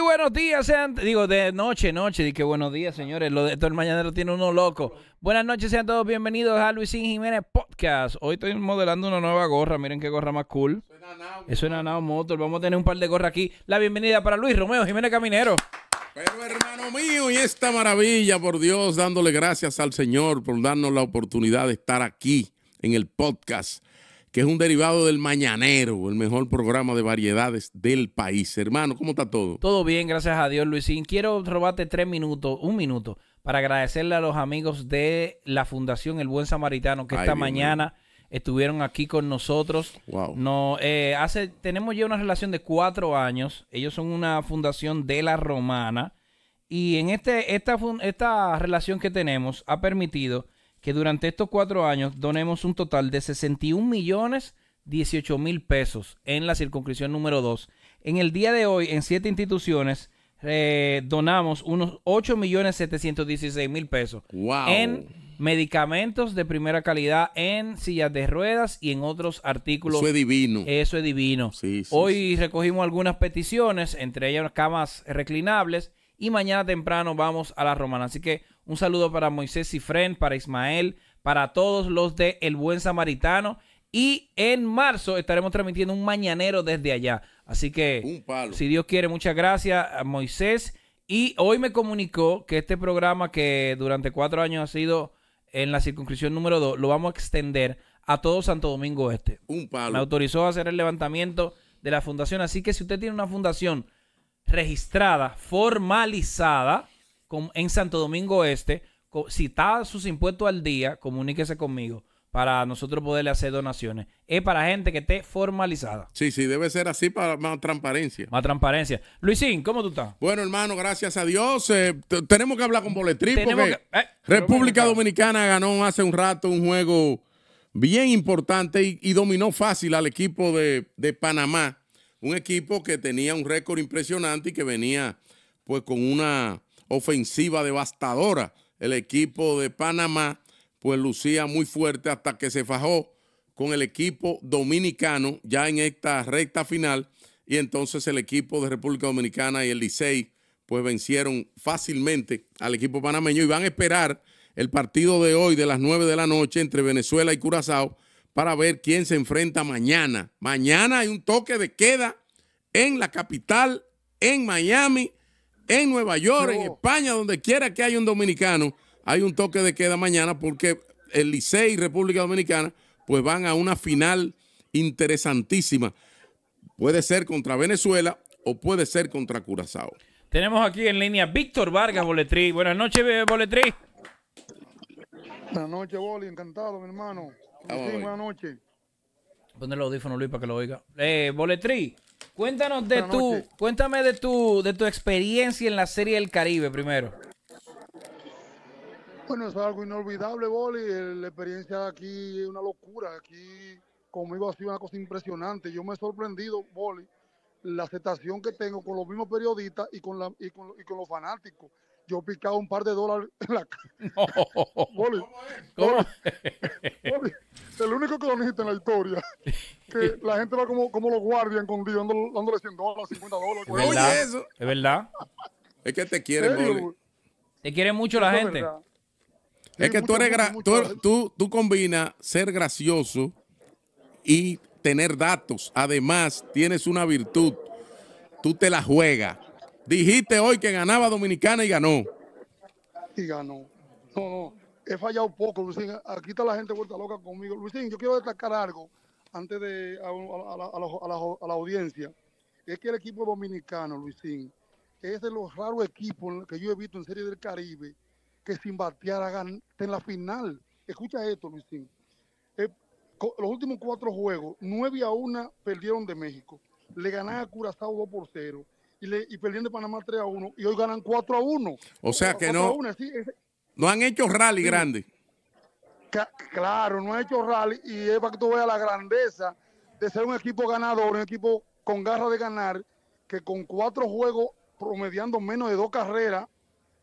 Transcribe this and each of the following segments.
buenos días, sean, digo, de noche, noche, Dije buenos días, señores. Lo de todo el mañana lo tiene uno loco. Buenas noches, sean todos bienvenidos a Luisín Jiménez Podcast. Hoy estoy modelando una nueva gorra, miren qué gorra más cool. Eso es Motor, vamos a tener un par de gorras aquí. La bienvenida para Luis Romeo Jiménez Caminero. Pero hermano mío, y esta maravilla, por Dios, dándole gracias al Señor por darnos la oportunidad de estar aquí en el podcast que es un derivado del Mañanero, el mejor programa de variedades del país. Hermano, ¿cómo está todo? Todo bien, gracias a Dios, Luisín. Quiero robarte tres minutos, un minuto, para agradecerle a los amigos de la Fundación El Buen Samaritano que esta mañana estuvieron aquí con nosotros. No, eh, hace, tenemos ya una relación de cuatro años. Ellos son una fundación de la Romana. Y en este, esta, esta relación que tenemos ha permitido que durante estos cuatro años donemos un total de 61 millones 18 mil pesos en la circunscripción número 2. En el día de hoy, en siete instituciones, eh, donamos unos 8 millones 716 mil pesos en medicamentos de primera calidad, en sillas de ruedas y en otros artículos. Eso es divino. Eso es divino. hoy recogimos algunas peticiones, entre ellas camas reclinables y mañana temprano vamos a la romana. Así que un saludo para Moisés Cifren, para Ismael, para todos los de El Buen Samaritano. Y en marzo estaremos transmitiendo un mañanero desde allá. Así que, si Dios quiere, muchas gracias a Moisés. Y hoy me comunicó que este programa que durante cuatro años ha sido en la circunscripción número dos, lo vamos a extender a todo Santo Domingo Este. Un Me autorizó a hacer el levantamiento de la fundación. Así que si usted tiene una fundación registrada, formalizada con, en Santo Domingo Este. Con, si está sus impuestos al día, comuníquese conmigo para nosotros poderle hacer donaciones. Es para gente que esté formalizada. Sí, sí, debe ser así para más transparencia. Más transparencia. Luisín, ¿cómo tú estás? Bueno, hermano, gracias a Dios. Eh, tenemos que hablar con Boletri porque eh, República Dominicana ganó hace un rato un juego bien importante y, dominó fácil al equipo de Panamá un equipo que tenía un récord impresionante y que venía pues con una ofensiva devastadora. El equipo de Panamá pues lucía muy fuerte hasta que se fajó con el equipo dominicano ya en esta recta final y entonces el equipo de República Dominicana y el Licey pues vencieron fácilmente al equipo panameño y van a esperar el partido de hoy de las 9 de la noche entre Venezuela y Curazao para ver quién se enfrenta mañana. Mañana hay un toque de queda en la capital, en Miami, en Nueva York, en España, donde quiera que haya un dominicano, hay un toque de queda mañana porque el Licey y República Dominicana pues van a una final interesantísima. Puede ser contra Venezuela o puede ser contra Curazao. Tenemos aquí en línea Víctor Vargas Boletrí. Buenas noches, Boletrí. Buenas noches, Boli. Encantado, mi hermano buenas noches. Ponle el audífono, Luis, para que lo oiga. Eh, Boletri, cuéntanos de tu, cuéntame de tu, de tu experiencia en la Serie del Caribe primero. Bueno, es algo inolvidable, Boli. La experiencia aquí es una locura. Aquí conmigo ha sido una cosa impresionante. Yo me he sorprendido, Boli, la aceptación que tengo con los mismos periodistas y con, la, y con los fanáticos yo he picado un par de dólares en la no. Boli, ¿Cómo Boli, Boli, el único en la historia que la gente va como, como los guardias con dándole, dándole 100 dólares, 50 dólares. Es verdad. Oye, eso. Es verdad. Es que te quieren, Boli. Te quiere mucho la gente. Es que tú eres tú, tú, tú combinas ser gracioso y tener datos. Además, tienes una virtud. Tú te la juegas Dijiste hoy que ganaba Dominicana y ganó. Y ganó. No, no, he fallado poco, Luisín. Aquí está la gente vuelta loca conmigo. Luisín, yo quiero destacar algo antes de a, a, la, audiencia. Es que el equipo dominicano, Luisín, es de los raros equipos que yo he visto en Serie del Caribe que sin batear hagan en la final. Escucha esto, Luisín. Eh, los últimos cuatro juegos, 9 a 1 perdieron de México. Le ganaron a Curazao 2 por 0 y, perdiendo Panamá 3 a 1 y hoy ganan 4 a 1. O sea que no, no han hecho rally grande. Claro, no han hecho rally y es para que tú veas la grandeza de ser un equipo ganador, un equipo con garra de ganar, que con cuatro juegos promediando menos de dos carreras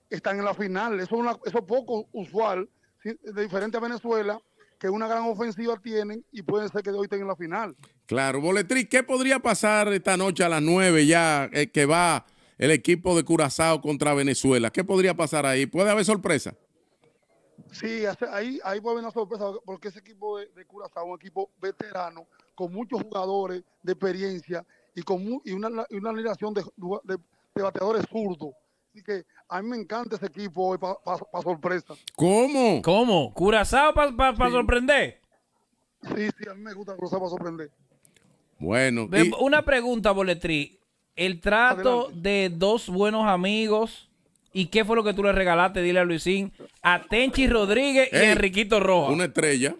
están en la final. Eso es, eso es poco usual, de diferente a Venezuela, que una gran ofensiva tienen y pueden ser que de hoy tengan la final. Claro, Boletriz, ¿qué podría pasar esta noche a las 9 ya eh, que va el equipo de Curazao contra Venezuela? ¿Qué podría pasar ahí? ¿Puede haber sorpresa? Sí, ahí, ahí puede haber una sorpresa porque ese equipo de, Curazao es un equipo veterano con muchos jugadores de experiencia y con y una, y una de, de bateadores zurdos que a mí me encanta ese equipo hoy para sorpresa. ¿Cómo? ¿Cómo? ¿Curazao para sorprender? Sí, sí, a mí me gusta Curazao para sorprender. Bueno. Una pregunta, Boletri. El trato de dos buenos amigos. ¿Y qué fue lo que tú le regalaste? Dile a Luisín. A Tenchi Rodríguez y a Enriquito Roja. Una estrella.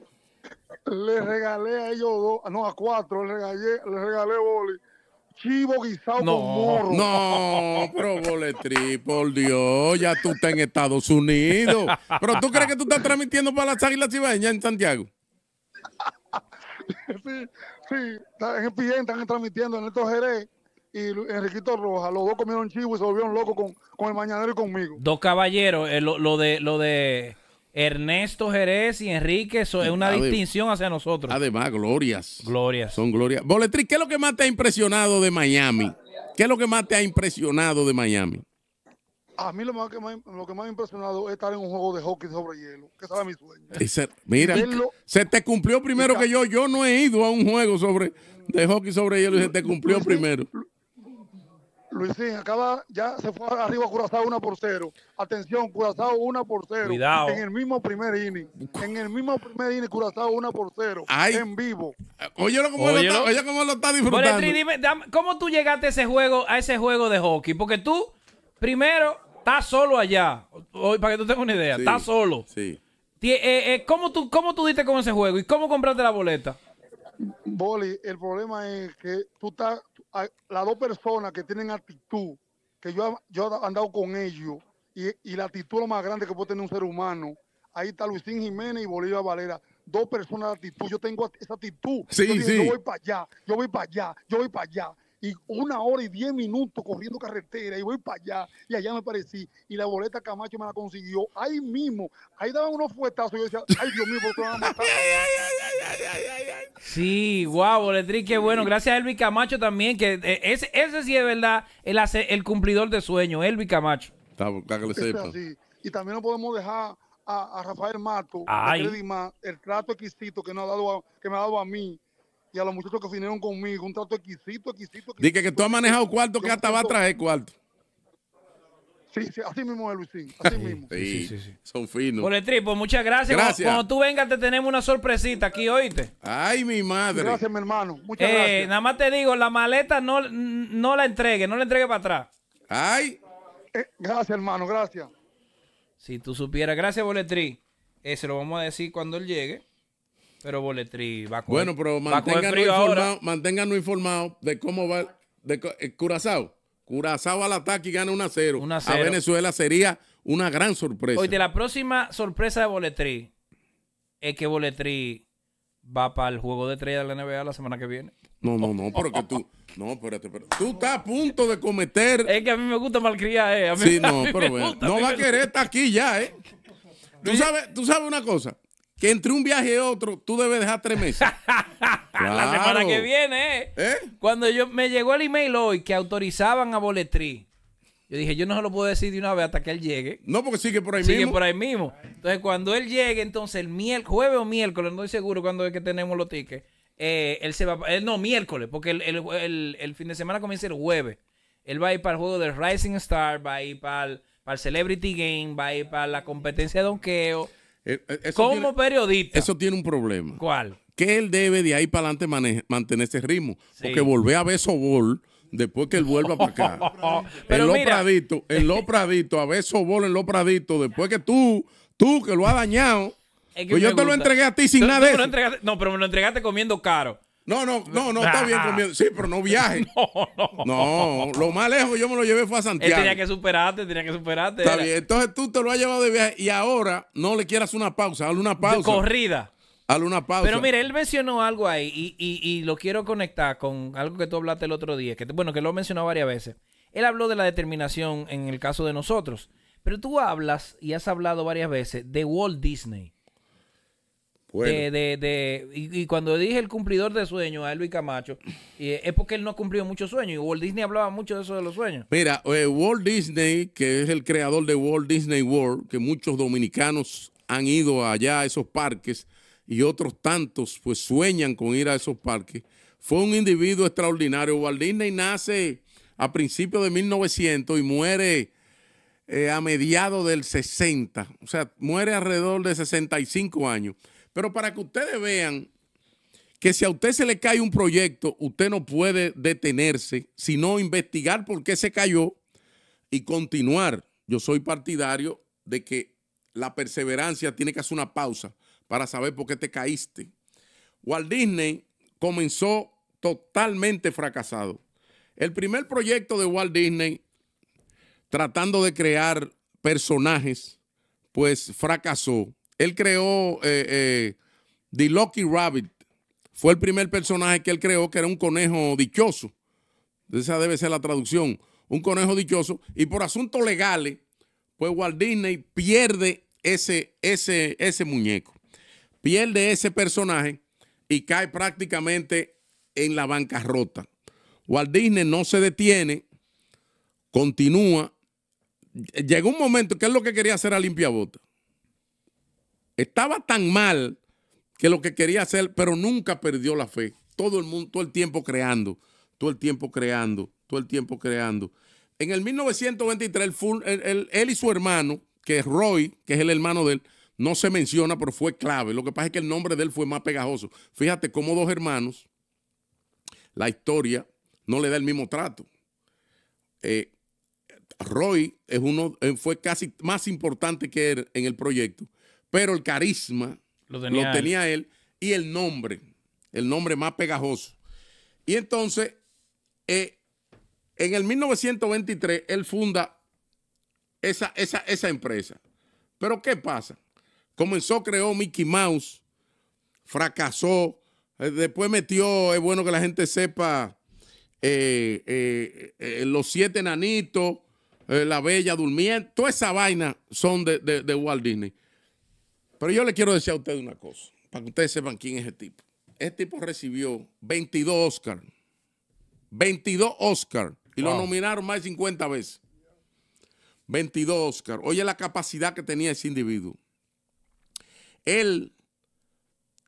Le regalé a ellos dos, no, a cuatro, le regalé, le regalé boli chivo guisado con morro. No, pero boletri, por Dios, ya tú estás en Estados Unidos. Pero tú crees que tú estás transmitiendo para las águilas cibaeñas en Santiago. sí, sí, en el PN están transmitiendo en estos Jerez y Enriquito Roja. Los dos comieron chivo y se volvieron locos con, el mañanero y conmigo. Dos caballeros, eh, lo, lo, de, lo de Ernesto Jerez y Enrique, es una distinción hacia nosotros. Además, glorias. Glorias. Son glorias. Boletriz, ¿qué es lo que más te ha impresionado de Miami? ¿Qué es lo que más te ha impresionado de Miami? A mí lo, que, más, me ha impresionado es estar en un juego de hockey sobre hielo, que estaba mi sueño. mira, se te cumplió primero que yo. Yo no he ido a un juego sobre de hockey sobre hielo y se te cumplió primero. Luisín, acaba, ya se fue arriba Curazao 1 por 0. Atención, Curazao 1 por 0. Cuidado. En el mismo primer inning. En el mismo primer inning, Curazao 1 por 0. Ay. En vivo. Lo, oye cómo lo está disfrutando. Boletri, dime, ¿cómo tú llegaste a ese juego, a ese juego de hockey? Porque tú, primero, estás solo allá. Hoy, para que tú tengas una idea, estás solo. Sí. Eh, eh, ¿cómo, tú, ¿Cómo tú diste con ese juego? ¿Y cómo compraste la boleta? Boli, el problema es que tú estás las dos personas que tienen actitud, que yo, he andado con ellos, y, la actitud lo más grande que puede tener un ser humano, ahí está Luisín Jiménez y Bolívar Valera. Dos personas de actitud. Yo tengo esa actitud. yo voy para allá, yo voy para allá, yo voy para allá una hora y diez minutos corriendo carretera y voy para allá y allá me parecí y la boleta Camacho me la consiguió ahí mismo, ahí daban unos fuetazos y yo decía, ay Dios mío, ¿por Sí, guau, wow, Boletri, qué bueno. Gracias a Elvi Camacho también, que eh, ese, ese sí es verdad el, hace, el cumplidor de sueño Elvi Camacho. Y también no podemos dejar a, Rafael Mato, el trato exquisito que, nos ha dado que me ha dado a mí y a los muchachos que vinieron conmigo. Un trato exquisito, exquisito. Dije que tú has manejado cuarto, que hasta va a traer cuarto. Sí, sí, así mismo es Luisín, así mismo. Sí, sí, sí, Son finos. pues muchas gracias. gracias. Cuando, tú vengas te tenemos una sorpresita aquí, oíste. Ay, mi madre. Gracias, mi hermano. Muchas eh, gracias. Nada más te digo, la maleta no, la entregue, no la entregue para atrás. Ay. Eh, gracias, hermano, gracias. Si tú supieras, gracias, Boletri. Eh, se lo vamos a decir cuando él llegue. Pero Boletri va a Bueno, pero manténganos informados informado de cómo va de, eh, Curazao. Curazao al ataque y gana 1 a 0. A Venezuela sería una gran sorpresa. Oye, la próxima sorpresa de Boletri es que Boletri va para el juego de tres de la NBA la semana que viene. No, no, no, porque tú. No, espérate, tú estás a punto de cometer. Es que a mí me gusta malcriar, eh. sí, no, pero bueno. No va a querer estar aquí ya, eh. ¿Tú sabes, tú sabes una cosa que entre un viaje y otro tú debes dejar tres meses. La semana que viene, ¿eh? ¿eh? Cuando yo me llegó el email hoy que autorizaban a Boletri, yo dije, yo no se lo puedo decir de una vez hasta que él llegue. No, porque sigue por ahí mismo. Sigue por ahí mismo. Entonces, cuando él llegue, entonces el miércoles, jueves o miércoles, no estoy seguro cuándo es que tenemos los tickets, eh, él se va, él, eh, no, miércoles, porque el, fin de semana comienza el jueves. Él va a ir para el juego de Rising Star, va a ir para el, Celebrity Game, va a ir para la competencia de donkeo. Eh, eh, como periodista. Eso tiene un problema. ¿Cuál? Que él debe de ahí para adelante mantener ese ritmo. Porque volvé a ver sobol después que él vuelva para acá. en Lopradito en Lopradito a ver sobol en Lopradito después que tú, tú que lo has dañado. Pues yo te lo entregué a ti sin nada de eso. No, pero me lo entregaste comiendo caro. No, no, no, no, está bien ah. comiendo. Sí, pero no viaje. No, no. No, lo más lejos yo me lo llevé fue a Santiago. Él tenía que superarte, tenía que superarte. Está bien, entonces tú te lo has llevado de viaje y ahora no le quieras una pausa, hazle una pausa. De corrida. Hazle una pausa. Pero mire, él mencionó algo ahí y, y, y, lo quiero conectar con algo que tú hablaste el otro día, que bueno, que lo he mencionado varias veces. Él habló de la determinación en el caso de nosotros, pero tú hablas y has hablado varias veces de Walt Disney. De, y, cuando dije el cumplidor de sueños a Luis Camacho, es porque él no cumplió muchos sueños. Y Walt Disney hablaba mucho de eso de los sueños. Mira, eh, Walt Disney, que es el creador de Walt Disney World, que muchos dominicanos han ido allá a esos parques y otros tantos pues sueñan con ir a esos parques, fue un individuo extraordinario. Walt Disney nace a principios de 1900 y muere eh, a mediados del 60. O sea, muere alrededor de 65 años. Pero para que ustedes vean que si a usted se le cae un proyecto, usted no puede detenerse, sino investigar por qué se cayó y continuar. Yo soy partidario de que la perseverancia tiene que hacer una pausa para saber por qué te caíste. Walt Disney comenzó totalmente fracasado. El primer proyecto de Walt Disney, tratando de crear personajes, pues fracasó él creó eh, eh, The Lucky Rabbit. Fue el primer personaje que él creó que era un conejo dichoso. Esa debe ser la traducción. Un conejo dichoso. Y por asuntos legales, pues Walt Disney pierde ese, ese, muñeco. Pierde ese personaje y cae prácticamente en la bancarrota. Walt Disney no se detiene, continúa. Llegó un momento que es lo que quería hacer a Limpia Bota. Estaba tan mal que lo que quería hacer, pero nunca perdió la fe. Todo el mundo, todo el tiempo creando, todo el tiempo creando, todo el tiempo creando. En el 1923, él, y su hermano, que es Roy, que es el hermano de él, no se menciona, pero fue clave. Lo que pasa es que el nombre de él fue más pegajoso. Fíjate cómo dos hermanos, la historia no le da el mismo trato. Eh, Roy es uno, eh, fue casi más importante que él en el proyecto pero el carisma lo tenía, él. y el nombre, el nombre más pegajoso. Y entonces, eh, en el 1923, él funda esa, esa, empresa. Pero ¿qué pasa? Comenzó, creó Mickey Mouse, fracasó, eh, después metió, es bueno que la gente sepa, eh, los siete nanitos, la bella durmiente, toda esa vaina son de, de, de Walt Disney. Pero yo le quiero decir a ustedes una cosa, para que ustedes sepan quién es el tipo. Este tipo recibió 22 Oscar. 22 Oscar. Y lo nominaron más de 50 veces. 22 Oscar. Oye la capacidad que tenía ese individuo. Él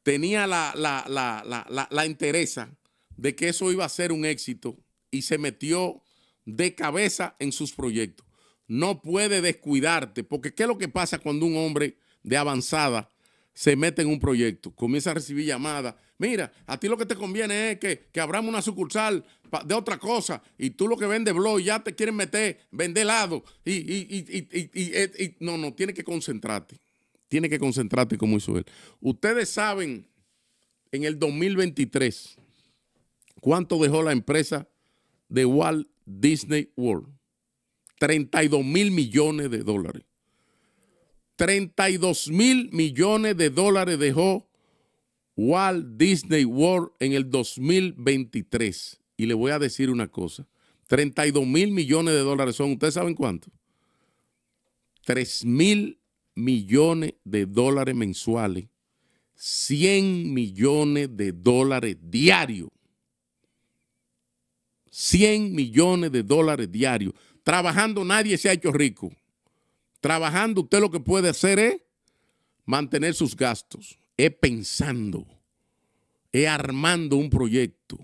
tenía la, la, la interesa de que eso iba a ser un éxito y se metió de cabeza en sus proyectos. No puede descuidarte, porque ¿qué es lo que pasa cuando un hombre de avanzada se mete en un proyecto, comienza a recibir llamadas. Mira, a ti lo que te conviene es que, abramos una sucursal de otra cosa y tú lo que vendes blog ya te quieren meter, vender lado. Y, y, y, y, no, no, tiene que concentrarte. Tiene que concentrarte como hizo él. Ustedes saben en el 2023 cuánto dejó la empresa de Walt Disney World. 32 mil millones de dólares. 32 mil millones de dólares dejó Walt Disney World en el 2023. Y le voy a decir una cosa. 32 mil millones de dólares son, ¿ustedes saben cuánto? 3 mil millones de dólares mensuales, 100 millones de dólares diarios. 100 millones de dólares diarios. Trabajando nadie se ha hecho rico. Trabajando usted lo que puede hacer es mantener sus gastos, es pensando, es armando un proyecto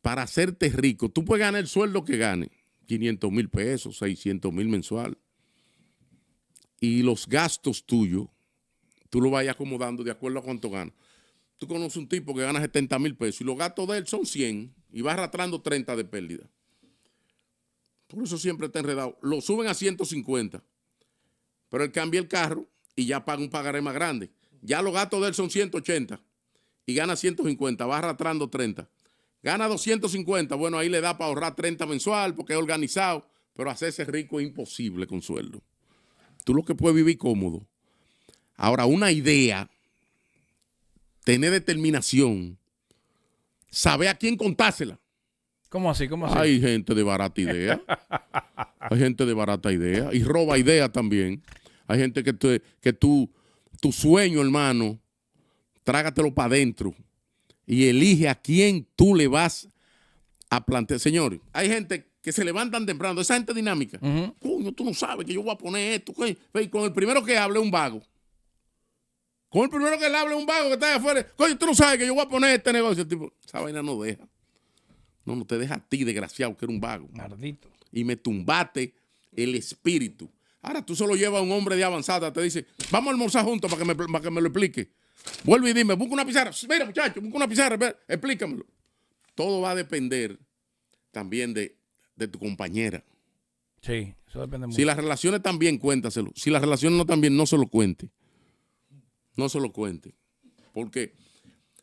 para hacerte rico. Tú puedes ganar el sueldo que gane, 500 mil pesos, 600 mil mensual. Y los gastos tuyos, tú lo vayas acomodando de acuerdo a cuánto gana. Tú conoces un tipo que gana 70 mil pesos y los gastos de él son 100 y va arrastrando 30 de pérdida por eso siempre está enredado, lo suben a 150, pero él cambia el carro y ya paga un pagaré más grande. Ya los gastos de él son 180 y gana 150, va arrastrando 30. Gana 250, bueno, ahí le da para ahorrar 30 mensual porque es organizado, pero hacerse rico es imposible, con sueldo. Tú lo que puedes vivir cómodo. Ahora, una idea, tener determinación, saber a quién contársela. ¿Cómo así? ¿Cómo así? Hay gente de barata idea. Hay gente de barata idea. Y roba idea también. Hay gente que, que tú, tu sueño, hermano, trágatelo para adentro y elige a quién tú le vas a plantear. Señores, hay gente que se levantan temprano, esa gente dinámica. Coño, tú no sabes que yo voy a poner esto. con el primero que hable un vago. Con el primero que le hable un vago que está afuera. Coño, tú no sabes que yo voy a poner este negocio. tipo, esa vaina no deja. No, no te deja a ti, desgraciado, que era un vago. Maldito. Y me tumbate el espíritu. Ahora tú solo llevas a un hombre de avanzada, te dice, vamos a almorzar juntos para que me, que me lo explique. Vuelve y dime, busca una pizarra. Mira, muchacho, busca una pizarra, explícamelo. Todo va a depender también de, tu compañera. Sí, eso depende mucho. Si las relaciones también, cuéntaselo. Si las relaciones no también, no se lo cuente. No se lo cuente. Porque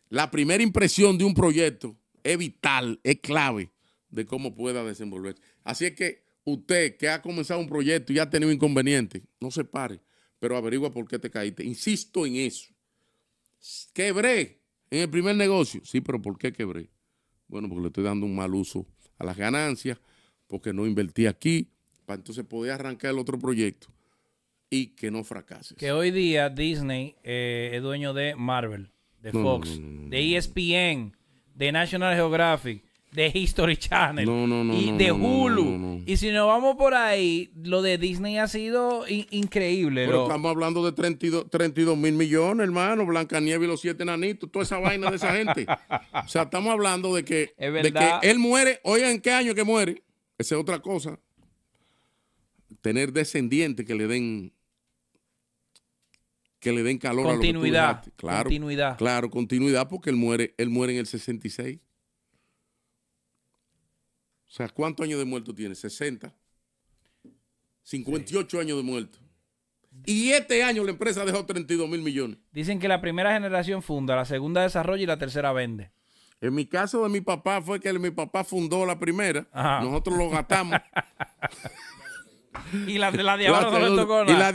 la primera impresión de un proyecto es vital, es clave de cómo pueda desenvolverse. Así es que usted que ha comenzado un proyecto y ha tenido inconveniente no se pare, pero averigua por qué te caíste. Insisto en eso. Quebré en el primer negocio. Sí, pero ¿por qué quebré? Bueno, porque le estoy dando un mal uso a las ganancias, porque no invertí aquí, para entonces poder arrancar el otro proyecto y que no fracases. Que hoy día Disney eh, es dueño de Marvel, de Fox, de ESPN de National Geographic, de History Channel y de Hulu. Y si nos vamos por ahí, lo de Disney ha sido increíble. Pero estamos hablando de 32, 32 mil millones, hermano. Blancanieves y los siete nanitos, toda esa vaina de esa gente. O sea, estamos hablando de que, de que él muere. Oigan, ¿en qué año que muere? Esa es otra cosa. Tener descendientes que le den que le den calor a lo que continuidad. Claro, continuidad porque él muere, él muere en el 66. O sea, ¿cuántos años de muerto tiene? 60. 58 años de muerto. Y este año la empresa dejó 32 mil millones. Dicen que la primera generación funda, la segunda desarrolla y la tercera vende. En mi caso de mi papá fue que mi papá fundó la primera. Nosotros lo gastamos. Y la, de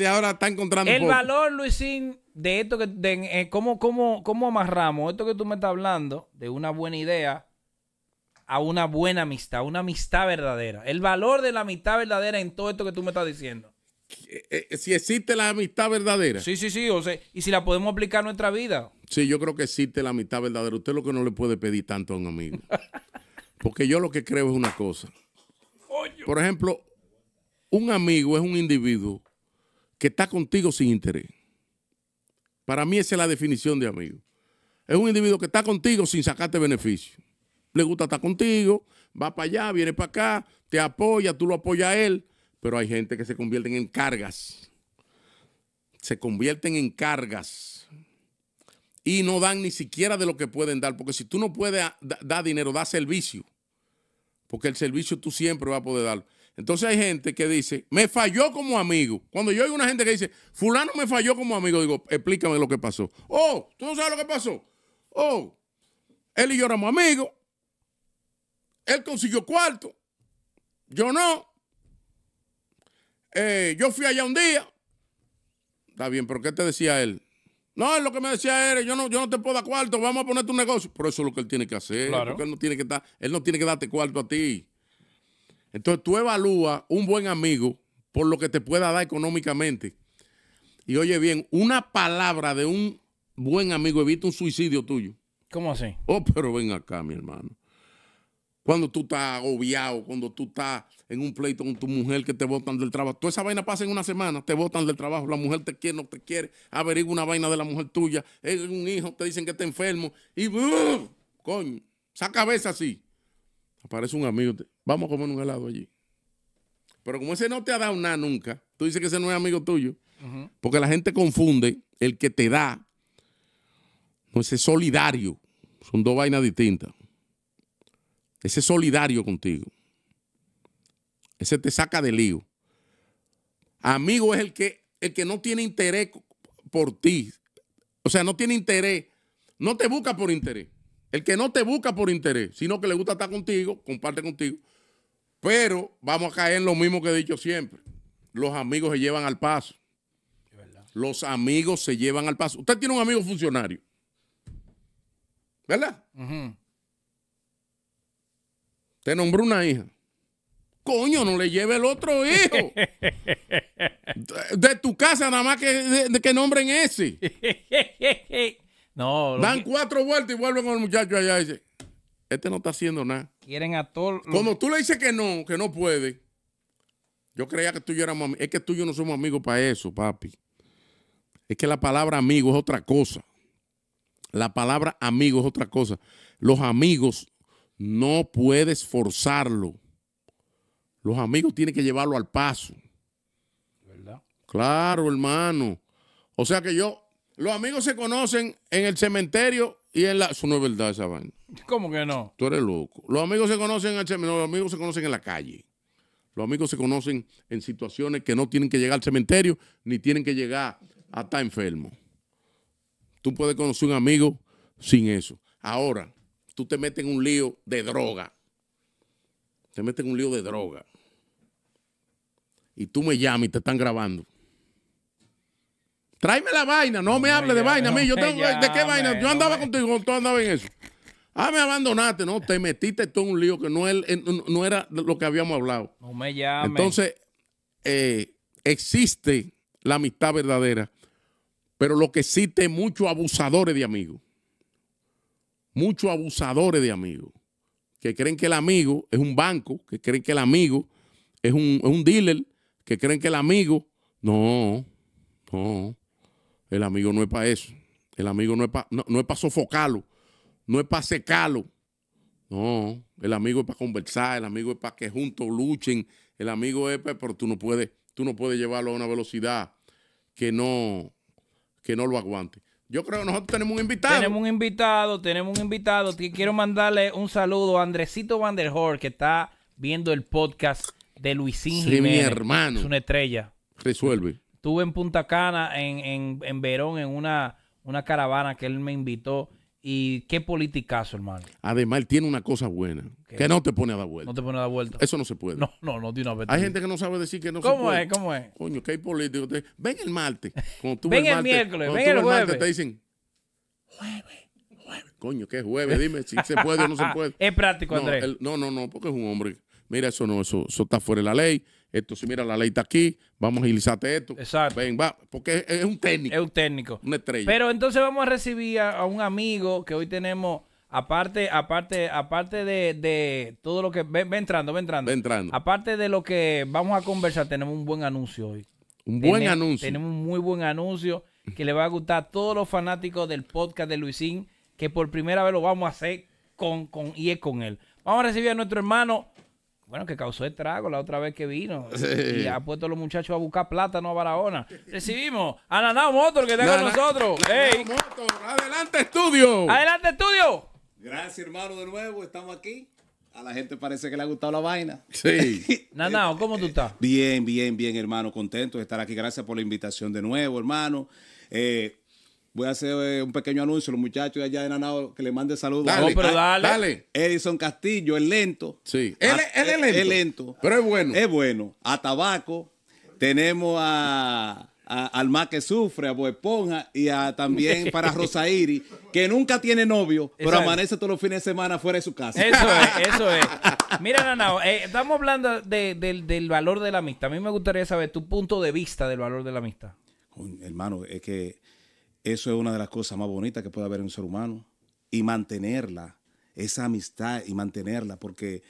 ahora no está encontrando. El valor, Luisín, de esto que. Eh, cómo, amarramos esto que tú me estás hablando, de una buena idea, a una buena amistad, una amistad verdadera. El valor de la amistad verdadera en todo esto que tú me estás diciendo. Eh, eh, si existe la amistad verdadera. Sí, sí, sí. O sea, y si la podemos aplicar a nuestra vida. Sí, yo creo que existe la amistad verdadera. Usted lo que no le puede pedir tanto a un amigo. Porque yo lo que creo es una cosa. Por ejemplo, un amigo es un individuo que está contigo sin interés. Para mí esa es la definición de amigo. Es un individuo que está contigo sin sacarte beneficio. Le gusta estar contigo, va para allá, viene para acá, te apoya, tú lo apoyas a él, pero hay gente que se convierten en cargas. Se convierten en cargas. Y no dan ni siquiera de lo que pueden dar, porque si tú no puedes dar dinero, da servicio. Porque el servicio tú siempre vas a poder dar. Entonces hay gente que dice, me falló como amigo. Cuando yo oigo una gente que dice, fulano me falló como amigo, digo, explícame lo que pasó. Oh, tú no sabes lo que pasó. Oh, él y yo éramos amigos. Él consiguió cuarto. Yo no. Eh, yo fui allá un día. Está bien, pero ¿qué te decía él? No, es lo que me decía él, yo no, yo no te puedo dar cuarto, vamos a poner tu negocio. Pero eso es lo que él tiene que hacer, no tiene que, estar, él no tiene que darte cuarto a ti. Entonces tú evalúas un buen amigo por lo que te pueda dar económicamente. Y oye bien, una palabra de un buen amigo evita un suicidio tuyo. ¿Cómo así? Oh, pero ven acá, mi hermano. Cuando tú estás agobiado, cuando tú estás en un pleito con tu mujer que te botan del trabajo. Toda esa vaina pasa en una semana, te botan del trabajo. La mujer te quiere, no te quiere. Averigua una vaina de la mujer tuya. Es un hijo, te dicen que está enfermo. Y, con ¡uh! coño, esa cabeza así. Aparece un amigo, vamos a comer un helado allí. Pero como ese no te ha dado nada nunca, tú dices que ese no es amigo tuyo, porque la gente confunde el que te da, no ese solidario, son dos vainas distintas. Ese es solidario contigo. Ese te saca del lío. Amigo es el que, el que no tiene interés por ti. O sea, no tiene interés. No te busca por interés. El que no te busca por interés, sino que le gusta estar contigo, comparte contigo. Pero vamos a caer en lo mismo que he dicho siempre. Los amigos se llevan al paso. Los amigos se llevan al paso. Usted tiene un amigo funcionario. ¿Verdad? Te nombró una hija. Coño, no le lleve el otro hijo. de, tu casa, nada más que, que nombren ese. no. Dan cuatro vueltas y vuelven con el muchacho allá y este no está haciendo nada. Quieren a todos. Como tú le dices que no, que no puede. Yo creía que tú y yo éramos amigos. Es que tú y yo no somos amigos para eso, papi. Es que la palabra amigo es otra cosa. La palabra amigo es otra cosa. Los amigos no puedes forzarlo. Los amigos tienen que llevarlo al paso. ¿Verdad? Claro, hermano. O sea que yo, los amigos se conocen en el cementerio y eso no es verdad esa vaina. ¿Cómo que no? Tú eres loco. Los amigos se conocen, los amigos se conocen en la calle. Los amigos se conocen en situaciones que no tienen que llegar al cementerio ni tienen que llegar a estar enfermo. Tú puedes conocer un amigo sin eso. Ahora, tú te metes en un lío de droga. Te metes en un lío de droga. Y tú me llamas y te están grabando. Tráeme la vaina, no me hable de vaina, mí. ¿De qué vaina? Yo andaba contigo, tú andabas en eso. Ah, me abandonaste, no, te metiste todo un lío que eh, no, era lo que habíamos hablado. No me llames. Entonces, eh, existe la amistad verdadera, pero lo que existe es muchos abusadores de amigos. Muchos abusadores de amigos. Que creen que el amigo es un banco, que creen que el amigo es un, es un dealer, que creen que el amigo. No, no. El amigo no es para eso. El amigo no es para no, no para sofocarlo, no es para secarlo. No, el amigo es para conversar, el amigo es para que juntos luchen, el amigo es para, pero tú no puedes, tú no puedes llevarlo a una velocidad que no, que no lo aguante. Yo creo que nosotros tenemos un invitado. Tenemos un invitado, tenemos un invitado. quiero mandarle un saludo a Andresito Van que está viendo el podcast de Luisín sí, Jiménez. mi hermano. Es una estrella. Resuelve. Estuve en Punta Cana, en, en, en Verón, en una, una caravana que él me invitó. Y qué politicazo, hermano. Además, él tiene una cosa buena, que no te pone a dar vuelta. No te pone a dar vuelta. Eso no se puede. No, no, no tiene una vez. Hay gente que no sabe decir que no se puede. ¿Cómo es? ¿Cómo es? Coño, que hay políticos. Ven el martes. Cuando tú ven el, miércoles, ven el jueves. Martes, te dicen, jueves, jueves. Coño, que jueves, dime si se puede o no se puede. es práctico, Andrés. no, no, no, porque es un hombre. Mira, eso no, eso, eso está fuera de la ley esto si mira, la ley está aquí, vamos a agilizarte esto. Exacto. Ven, va, porque es, un técnico. Es un técnico. Una estrella. Pero entonces vamos a recibir a, un amigo que hoy tenemos, aparte, aparte, aparte de, todo lo que. ven entrando, ven entrando. entrando. Aparte de lo que vamos a conversar, tenemos un buen anuncio hoy. Un buen anuncio. Tenemos un muy buen anuncio que le va a gustar a todos los fanáticos del podcast de Luisín, que por primera vez lo vamos a hacer con, con y es con él. Vamos a recibir a nuestro hermano bueno, que causó trago la otra vez que vino. Y ha puesto a los muchachos a buscar plátano a Barahona. Recibimos a Nanao Motor que está con nosotros. Hey. Motor, adelante estudio. Adelante estudio. Gracias hermano de nuevo, estamos aquí. A la gente parece que le ha gustado la vaina. Sí. Nanao, ¿cómo tú estás? Bien, bien, bien hermano, contento de estar aquí. Gracias por la invitación de nuevo hermano. Eh, Voy a hacer eh, un pequeño anuncio, los muchachos de allá de Nanao que le mande saludos. Dale, pero ah, dale. Edison Castillo, es lento. Sí, él, ah, es lento. Pero es bueno. Es bueno. A Tabaco, tenemos a, al más que sufre, a Boesponja y también para Rosairi, que nunca tiene novio, pero amanece todos los fines de semana fuera de su casa. Eso es, eso es. Mira, Nanao, eh, estamos hablando del valor de la amistad. A mí me gustaría saber tu punto de vista del valor de la amistad. Hermano, es que eso es una de las cosas más bonitas que puede haber en un ser humano. Y mantenerla, esa amistad y mantenerla, porque,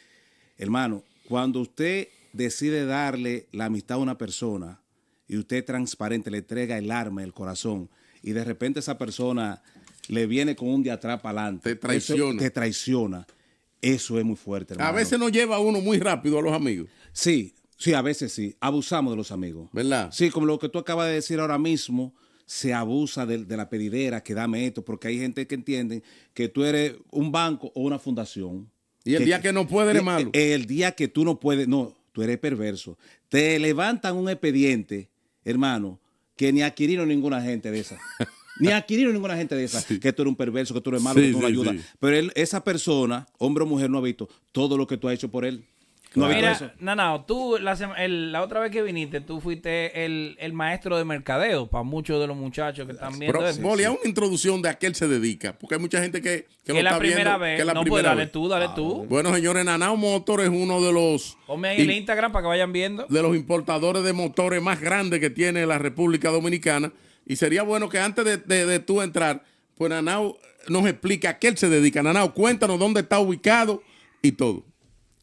hermano, cuando usted decide darle la amistad a una persona y usted transparente, le entrega el arma, el corazón, y de repente esa persona le viene con un de atrás para adelante. Te traiciona. Eso, te traiciona. Eso es muy fuerte. Hermano. A veces nos lleva a uno muy rápido a los amigos. Sí, sí, a veces sí. Abusamos de los amigos. ¿Verdad? Sí, como lo que tú acabas de decir ahora mismo se abusa de, la pedidera, que dame esto, porque hay gente que entiende que tú eres un banco o una fundación. Y el día que no puede eres malo. El, día que tú no puedes, no, tú eres perverso. Te levantan un expediente, hermano, que ni adquirieron ninguna gente de esa. ni adquirieron ninguna gente de esa, que tú eres un perverso, que tú eres malo, que tú no ayudas. Pero esa persona, hombre o mujer, no ha visto todo lo que tú has hecho por él. No tú la, otra vez que viniste, tú fuiste el, maestro de mercadeo para muchos de los muchachos que están Pero, haz una introducción de a qué él se dedica, porque hay mucha gente que, que, está viendo, no, pues, dale tú, dale ah, tú. Bueno, señores, Nanao Motor es uno de los... Ponme ahí el Instagram para que vayan viendo. De los importadores de motores más grandes que tiene la República Dominicana. Y sería bueno que antes de, de, tú entrar, pues Nanao nos explique a qué él se dedica. Nanao, cuéntanos dónde está ubicado y todo.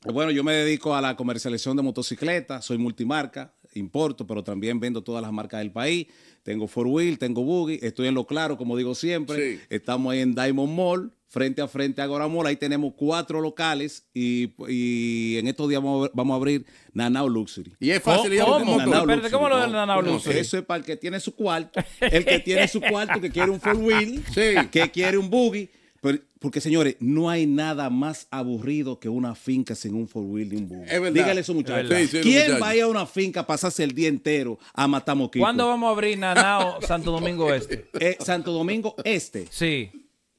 Pues bueno, yo me dedico a la comercialización de motocicletas, soy multimarca, importo, pero también vendo todas las marcas del país. Tengo Four Wheel, tengo buggy, estoy en Lo Claro, como digo siempre. Estamos ahí en Diamond Mall, frente a frente a Goramol. Ahí tenemos cuatro locales y, en estos días vamos a, abrir Nanao Luxury. Y es fácil ¿Cómo? ¿Cómo? ¿Cómo lo del Nanao Luxury? Eso es para el que tiene su cuarto, el que tiene su cuarto, que quiere un four wheel, que quiere un buggy, porque señores, no hay nada más aburrido que una finca sin un four wheel y un boom Dígale eso, muchachos. ¿Quién va a una finca a pasarse el día entero a Matamoquito? ¿Cuándo vamos a abrir Nanao Santo Domingo Este? Eh, Santo Domingo Este. Sí.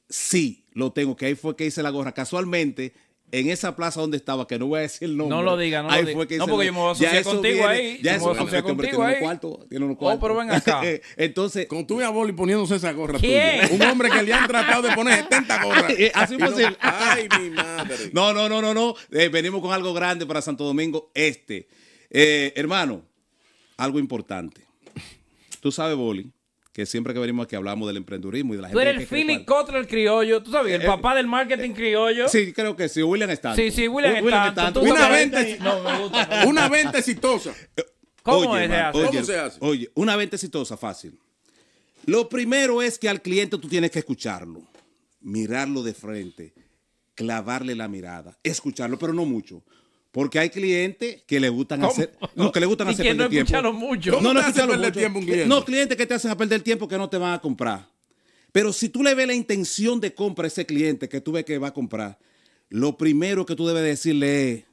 Sí, lo tengo, que ahí fue que hice la gorra. Casualmente, en esa plaza donde estaba, que no voy a decir el nombre. No lo diga, no lo diga. no, porque yo me voy a asociar contigo ahí. Ya yo me voy a asociar contigo ahí. Tiene tiene unos Oh, pero ven acá. Entonces. Con tu Boli poniéndose esa gorra tú. Tuya. Un hombre que le han tratado de poner 70 gorras. Eh, así fue No, ay, mi madre. No, no, no, no, no. Eh, venimos con algo grande para Santo Domingo Este. Eh, hermano, algo importante. Tú sabes, Boli, que siempre que venimos aquí hablamos del emprendedurismo. y de la gente. Tú eres el Philly Kotler criollo, tú sabes, el, eh, papá del marketing eh, criollo. Sí, creo que sí, William Stanton. Sí, sí, William, Stanton. Una, venta, una venta exitosa. ¿Cómo, oye, hace? ¿Cómo se hace? Oye, una venta exitosa, fácil. Lo primero es que al cliente tú tienes que escucharlo, mirarlo de frente, clavarle la mirada, escucharlo, pero no mucho. Porque hay clientes que le gustan hacer. No, que le gustan que no Mucho. no, no perder tiempo un cliente? No, clientes que te hacen a perder tiempo que no te van a comprar. Pero si tú le ves la intención de compra a ese cliente que tú ves que va a comprar, lo primero que tú debes decirle es: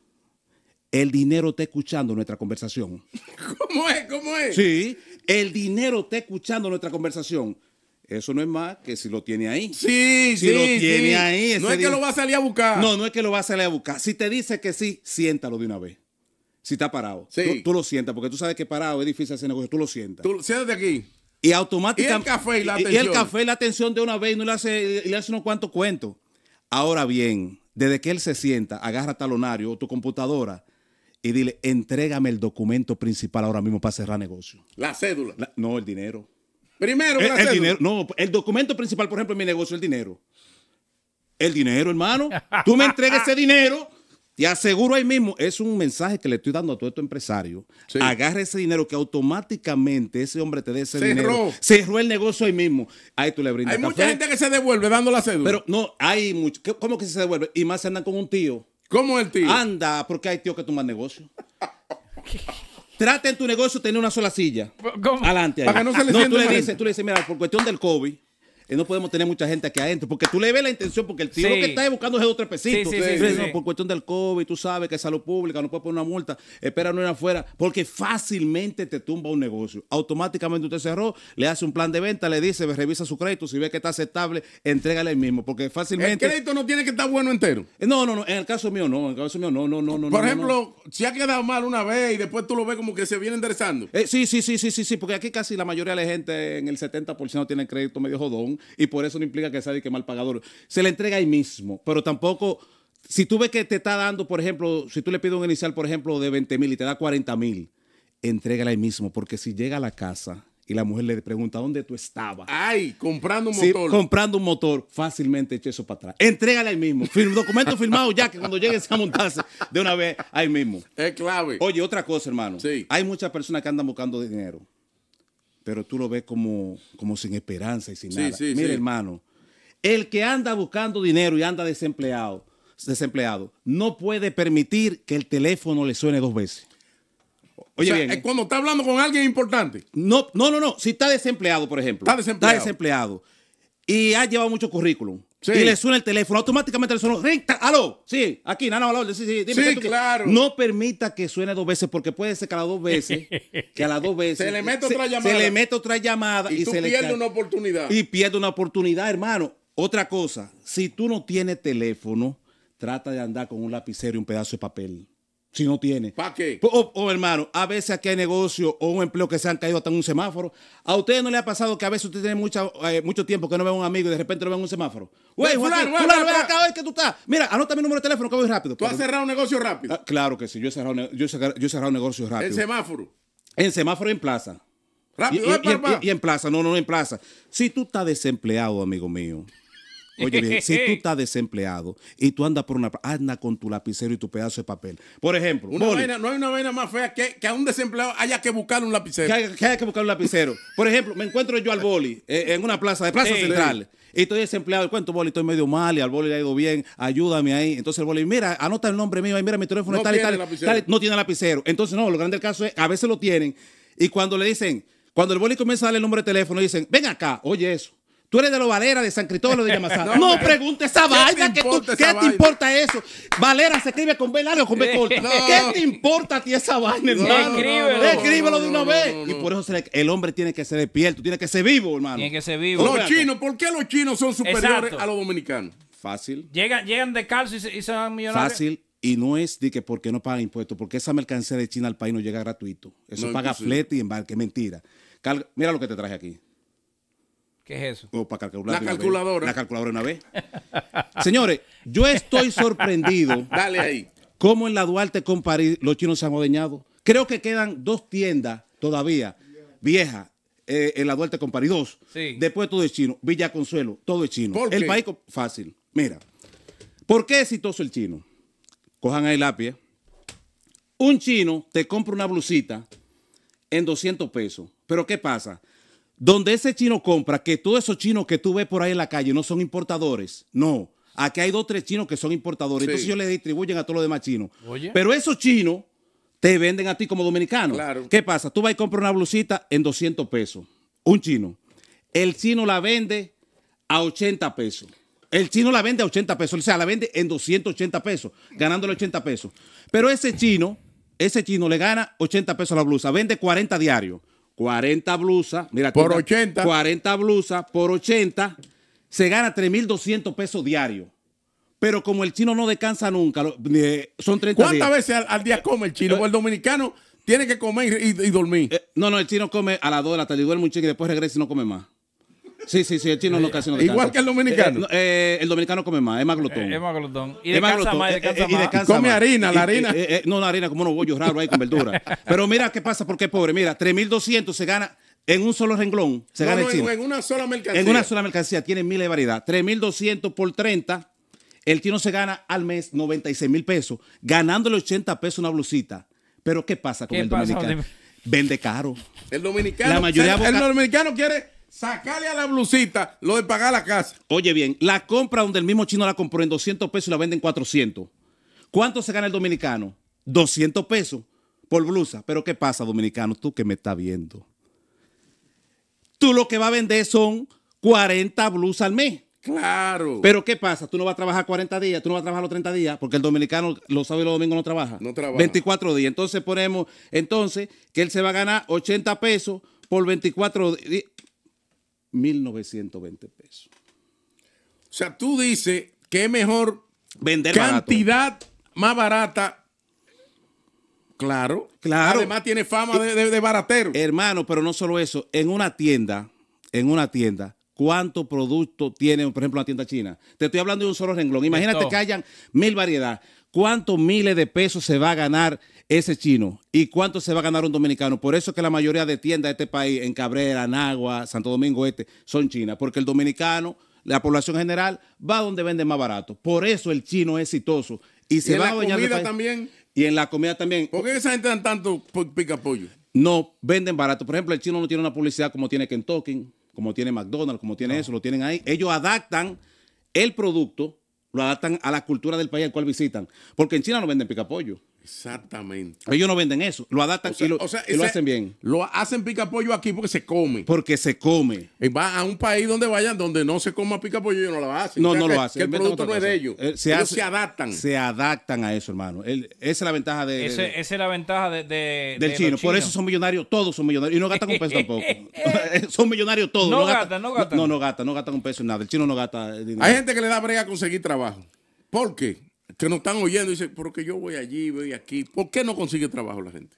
el dinero está escuchando nuestra conversación. ¿Cómo es? ¿Cómo es? Sí, el dinero está escuchando nuestra conversación. Eso no es más que si lo tiene ahí. Sí, si lo tiene ahí. No es que lo va a salir a buscar. No, no es que lo va a salir a buscar. Si te dice que sí, siéntalo de una vez. Si está parado. Sí. Tú, lo sientas, porque tú sabes que parado es difícil hacer negocio. Tú lo sientas. Tú, siéntate aquí. Y automáticamente. Y el café y la atención. Y el café y la atención de una vez y no le hace, y le hace unos cuantos cuentos. Ahora bien, desde que él se sienta, agarra talonario o tu computadora y dile, entrégame el documento principal ahora mismo para cerrar negocio. La cédula. no, el dinero. Primero, eh, el, dinero. No, el documento principal, por ejemplo, en mi negocio el dinero. El dinero, hermano. Tú me entregas ese dinero, te aseguro ahí mismo, es un mensaje que le estoy dando a todo tu este empresario. Agarra ese dinero que automáticamente ese hombre te dé ese dinero. Cerró el negocio ahí mismo. Ahí tú le brindas. Hay mucha gente que se devuelve dando la cédula. Pero no, hay mucho. ¿Cómo que se devuelve? Y más se andan con un tío. ¿Cómo el tío? Anda, porque hay tío que toman negocio. Trata en tu negocio tener una sola silla. ¿Cómo? Adelante. Para que no se le no, tú le dices, tú le dices, mira, por cuestión del COVID, no podemos tener mucha gente aquí adentro, porque tú le ves la intención, porque el tío lo que está buscando es otro pesito. por cuestión del COVID, tú sabes que es salud pública, no puede poner una multa, espera no ir afuera, porque fácilmente te tumba un negocio. Automáticamente usted cerró, le hace un plan de venta, le dice, revisa su crédito, si ve que está aceptable, entrégale el mismo, porque fácilmente... El crédito no tiene que estar bueno entero. Eh, no, no, no, en el caso mío no, en el caso mío no, no, no, no. Por ejemplo, si ha quedado mal una vez y después tú lo ves como que se viene enderezando. Eh, sí, sí, sí, sí, sí, sí, porque aquí casi la mayoría de la gente, en el 70% tiene crédito medio jodón y por eso no implica que sea de que mal pagador. Se le entrega ahí mismo, pero tampoco, si tú ves que te está dando, por ejemplo, si tú le pides un inicial, por ejemplo, de 20 mil y te da 40 mil, entrégala ahí mismo, porque si llega a la casa y la mujer le pregunta dónde tú estabas. Ay, comprando un motor. Comprando un motor, fácilmente eche eso para atrás. Entrégala ahí mismo. documento firmado ya que cuando llegues a montarse de una vez ahí mismo. Es clave. Oye, otra cosa, hermano. Sí. Hay muchas personas que andan buscando dinero pero tú lo ves como, como sin esperanza y sin nada. Mira, hermano, el que anda buscando dinero y anda desempleado, desempleado, no puede permitir que el teléfono le suene dos veces. Oye, o eh, eh. cuando está hablando con alguien importante. No, no, no, no. Si está desempleado, por ejemplo. Está desempleado. Está desempleado. Y ha llevado mucho currículum. Y le suena el teléfono, automáticamente le suena, aló, sí, aquí, nada sí, sí, dime claro. No permita que suene dos veces, porque puede ser que a las dos veces, que a las dos veces. se le mete otra llamada. le otra llamada. Y, tú se pierde una oportunidad. Y pierde una oportunidad, hermano. Otra cosa, si tú no tienes teléfono, trata de andar con un lapicero y un pedazo de papel si no tiene. ¿Para qué? Pues, o, oh, oh, hermano, a veces aquí hay negocios o un empleo que se han caído hasta en un semáforo. ¿A ustedes no le ha pasado que a veces usted tiene eh, mucho tiempo que no ve a un amigo y de repente lo ve en un semáforo? Güey, fulano, fulano, acá, hoy que tú estás. Mira, anota mi número de teléfono que voy rápido. ¿Tú has cerrado un negocio rápido? Ah, claro que sí, yo he cerrado, yo cerrado, un negocio rápido. ¿En semáforo? En semáforo y en plaza. Rápido, y, en, y en plaza, no, no, en plaza. Si tú estás desempleado, amigo mío Oye, si tú estás desempleado y tú andas por una. anda con tu lapicero y tu pedazo de papel. Por ejemplo, no hay una vaina más fea que, a un desempleado haya que buscar un lapicero. Que haya que, buscar un lapicero. por ejemplo, me encuentro yo al boli eh, en una plaza de Plaza Central. Y estoy desempleado, cuento boli, estoy medio mal y al boli le ha ido bien, ayúdame ahí. Entonces el boli, mira, anota el nombre mío, ahí, mira mi teléfono no y tal, No tiene lapicero. Entonces, no, lo grande del caso es, a veces lo tienen. Y cuando le dicen, cuando el boli comienza a darle el nombre de teléfono, dicen, ven acá, oye eso. Tú eres de los Valera, de San Cristóbal o de Llamasada. no, no esa vaina. ¿Qué, te, que tú, ¿qué te importa eso? Valera se escribe con B largo o con B corto. ¿Qué te importa a ti esa vaina, hermano? Escríbelo. Escríbelo de una vez. Y por eso el hombre tiene que ser despierto, tiene que ser vivo, hermano. Tiene que ser vivo. Los chinos, ¿por qué los chinos son superiores a los dominicanos? Fácil. Llegan, llegan de calcio y se, van millonarios. Fácil. Y no es de que porque no pagan impuestos, porque esa mercancía de China al país no llega gratuito. Eso paga flete y embarque, mentira. mira lo que te traje aquí. ¿Qué es eso? Oh, para La calculadora. La calculadora una vez. Señores, yo estoy sorprendido. Dale ahí. Cómo en la Duarte con los chinos se han odeñado? Creo que quedan dos tiendas todavía viejas eh, en la Duarte con París. Dos. Sí. Después todo es chino. Villa Consuelo, todo es chino. El país fácil. Mira, ¿por qué exitoso el chino? Cojan ahí lápiz. Un chino te compra una blusita en 200 pesos. Pero ¿qué pasa? Donde ese chino compra, que todos esos chinos que tú ves por ahí en la calle no son importadores. No. Aquí hay dos o tres chinos que son importadores. Entonces ellos le distribuyen a todos los demás chinos. Pero esos chinos te venden a ti como dominicano. ¿Qué pasa? Tú vas y compras una blusita en 200 pesos. Un chino. El chino la vende a 80 pesos. El chino la vende a 80 pesos. O sea, la vende en 280 pesos, ganándole 80 pesos. Pero ese chino, ese chino le gana 80 pesos a la blusa. Vende 40 diarios. 40 blusas, mira, por 80. 40 blusas por 80, se gana 3.200 pesos diarios. Pero como el chino no descansa nunca, eh, son 30 ¿Cuántas veces al, día come el chino? Eh, eh, el dominicano tiene que comer y, dormir. no, no, el chino come a las 2 de la tarde y duerme un y después regresa y no come más. Sí, sí, sí, el chino no eh, casi no Igual que el dominicano. Eh, eh, el dominicano come más, es más glotón. es más glotón. Y descansa más, descansa más. come harina, la harina. no, la harina como unos bollos raros ahí con verdura. Pero mira qué pasa, porque es pobre. Mira, 3.200 se gana en un solo renglón. Se no, gana el En una sola mercancía. En una sola mercancía, tiene miles de variedad. 3.200 por 30. El chino se gana al mes 96 mil pesos, ganándole 80 pesos una blusita. Pero ¿qué pasa con el dominicano? Vende caro. El dominicano, la mayoría el dominicano quiere Sacale a la blusita lo de pagar la casa. Oye bien, la compra donde el mismo chino la compró en 200 pesos y la vende en 400. ¿Cuánto se gana el dominicano? 200 pesos por blusa. Pero ¿qué pasa, dominicano? Tú que me estás viendo. Tú lo que vas a vender son 40 blusas al mes. Claro. Pero ¿qué pasa? Tú no vas a trabajar 40 días, tú no vas a trabajar los 30 días, porque el dominicano los sábados y los domingos no trabaja. No trabaja. 24 días. Entonces ponemos, entonces, que él se va a ganar 80 pesos por 24 días. 1.920 pesos. O sea, tú dices que es mejor vender cantidad más barata. Claro, claro. Además tiene fama de, baratero. Hermano, pero no solo eso. En una tienda, en una tienda, cuánto producto tiene, por ejemplo, una tienda china. Te estoy hablando de un solo renglón. Imagínate que hayan mil variedades. ¿Cuántos miles de pesos se va a ganar ese chino y cuánto se va a ganar un dominicano. Por eso es que la mayoría de tiendas de este país, en Cabrera, Nagua, Santo Domingo Este, son chinas, porque el dominicano, la población general, va donde vende más barato. Por eso el chino es exitoso. Y se va la a comida también. Y en la comida también. ¿Por qué esa gente dan tanto pica pollo? No, venden barato. Por ejemplo, el chino no tiene una publicidad como tiene Kentucky, como tiene McDonald's, como tiene eso, lo tienen ahí. Ellos adaptan el producto, lo adaptan a la cultura del país al cual visitan. Porque en China no venden pica pollo. Exactamente. Ellos no venden eso, lo adaptan y, lo, hacen bien. Lo hacen pica pollo aquí porque se come. Porque se come. Y va a un país donde vayan, donde no se coma pica pollo, ellos no lo hacen. No, no lo hacen. el producto no es de ellos. Eh, se ellos se adaptan. Se adaptan a eso, hermano. esa es la ventaja de. esa es la ventaja de, del chino. Por eso son millonarios, todos son millonarios. Y no gastan un peso tampoco. son millonarios todos. No, gastan, no gastan. No, no gastan, no gastan un peso en nada. El chino no gasta dinero. Hay gente que le da brega a conseguir trabajo. ¿Por qué? que nos están oyendo dicen, porque yo voy allí, voy aquí. ¿Por qué no consigue trabajo la gente?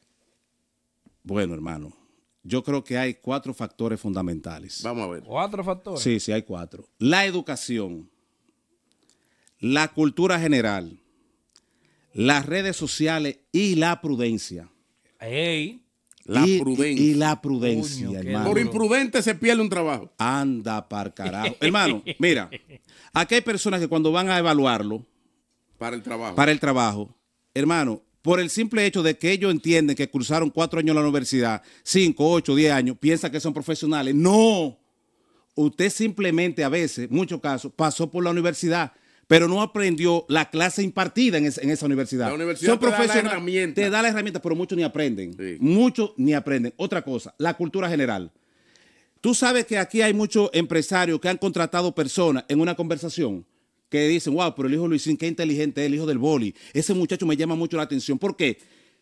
Bueno, hermano, yo creo que hay cuatro factores fundamentales. Vamos a ver. ¿Cuatro factores? Sí, sí, hay cuatro. La educación, la cultura general, las redes sociales y la prudencia. ¡Ey! La prudencia. Y, la prudencia, hermano. Por imprudente se pierde un trabajo. Anda par carajo. hermano, mira, aquí hay personas que cuando van a evaluarlo, para el trabajo. Para el trabajo. Hermano, por el simple hecho de que ellos entienden que cursaron cuatro años en la universidad, cinco, ocho, diez años, piensan que son profesionales. No. Usted simplemente a veces, muchos casos, pasó por la universidad, pero no aprendió la clase impartida en, esa universidad. La universidad te da la herramienta. Te da la herramienta, pero muchos ni aprenden. Muchos ni aprenden. Otra cosa, la cultura general. Tú sabes que aquí hay muchos empresarios que han contratado personas en una conversación que dicen, wow, pero el hijo de Luisín, qué inteligente, es el hijo del boli. Ese muchacho me llama mucho la atención porque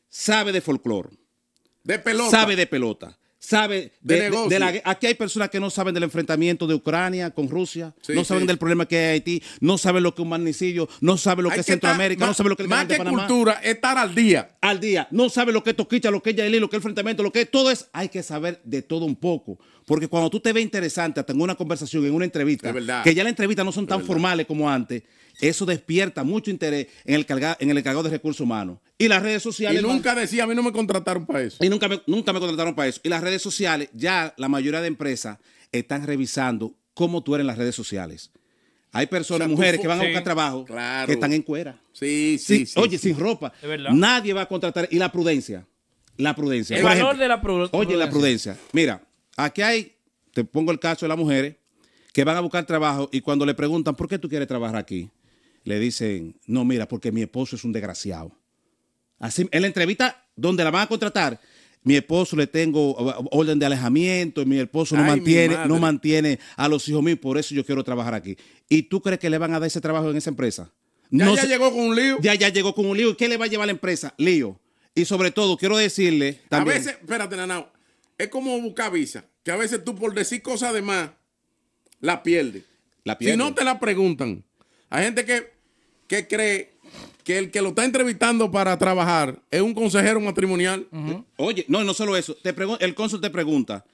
sabe de folclore. De pelota. Sabe de pelota. Sabe de, de, de, Aquí hay personas que no saben del enfrentamiento de Ucrania con Rusia, no saben del problema que hay en Haití, no saben lo que es un magnicidio, no saben lo que es Centroamérica, no saben lo que es el más que cultura, estar al día. Al día. No saben lo que es Toquicha, lo que es Yaelí, lo que es el enfrentamiento, lo que es. Todo es. Hay que saber de todo un poco. Porque cuando tú te ves interesante, hasta en una conversación, en una entrevista, que ya las entrevistas no son tan formales como antes, eso despierta mucho interés en el, carga, en el encargado de recursos humanos. Y las redes sociales. Y nunca decía, a mí no me contrataron para eso. Y nunca me, nunca me contrataron para eso. Y las redes sociales, ya la mayoría de empresas están revisando cómo tú eres en las redes sociales. Hay personas, mujeres que van a buscar trabajo que están en cuera. Sí, sí. oye, sin ropa. Nadie va a contratar. Y la prudencia. La prudencia. El valor de la prudencia. Oye, la prudencia. Mira, Aquí hay, te pongo el caso de las mujeres, que van a buscar trabajo y cuando le preguntan, ¿por qué tú quieres trabajar aquí? Le dicen, no, mira, porque mi esposo es un desgraciado. Así, en la entrevista donde la van a contratar, mi esposo le tengo orden de alejamiento, mi esposo no mantiene, no mantiene a los hijos míos, por eso yo quiero trabajar aquí. ¿Y tú crees que le van a dar ese trabajo en esa empresa? Ya, no ya llegó con un lío. Ya, ya llegó con un lío. ¿Y qué le va a llevar la empresa? Lío. Y sobre todo, quiero decirle también. A veces, espérate, Nanao, es como buscar visa, que a veces tú por decir cosas de más, la pierdes. La Si no te la preguntan. Hay gente que, que cree que el que lo está entrevistando para trabajar es un consejero matrimonial. Oye, no, no solo eso. Te el cónsul te pregunta,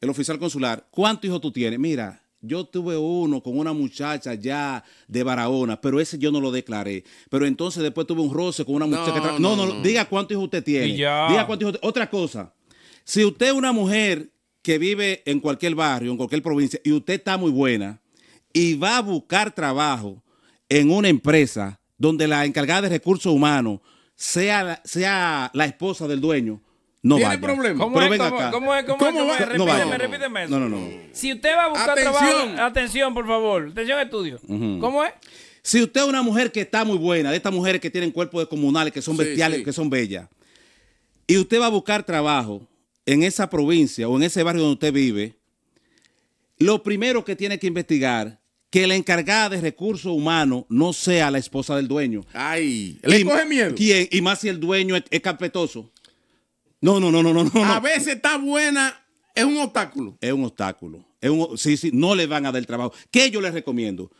el oficial consular, ¿cuántos hijos tú tienes? Mira, yo tuve uno con una muchacha ya de Barahona, pero ese yo no lo declaré. Pero entonces después tuve un roce con una muchacha no, que... No, no, no, diga cuántos hijos usted tiene. ya. Diga cuántos hijos... Otra cosa. Si usted es una mujer que vive en cualquier barrio, en cualquier provincia, y usted está muy buena y va a buscar trabajo en una empresa donde la encargada de recursos humanos sea, la esposa del dueño, no ¿Tiene problema? ¿Cómo es, cómo, es? ¿Cómo, es? Repíteme, repíteme No, no, no. Si usted va a buscar trabajo... Atención, por favor. Atención, estudio. ¿Cómo es? Si usted es una mujer que está muy buena, de estas mujeres que tienen cuerpos descomunales, que son bestiales, que son bellas, y usted va a buscar trabajo en esa provincia o en ese barrio donde usted vive, lo primero que tiene que investigar que la encargada de recursos humanos no sea la esposa del dueño. Ay, le y, coge miedo. ¿quién? Y más si el dueño es, carpetoso. No, no, no, no, no, no. A veces está buena, es un obstáculo. Es un obstáculo. Es un, sí, sí, no le van a dar trabajo. ¿Qué yo le recomiendo?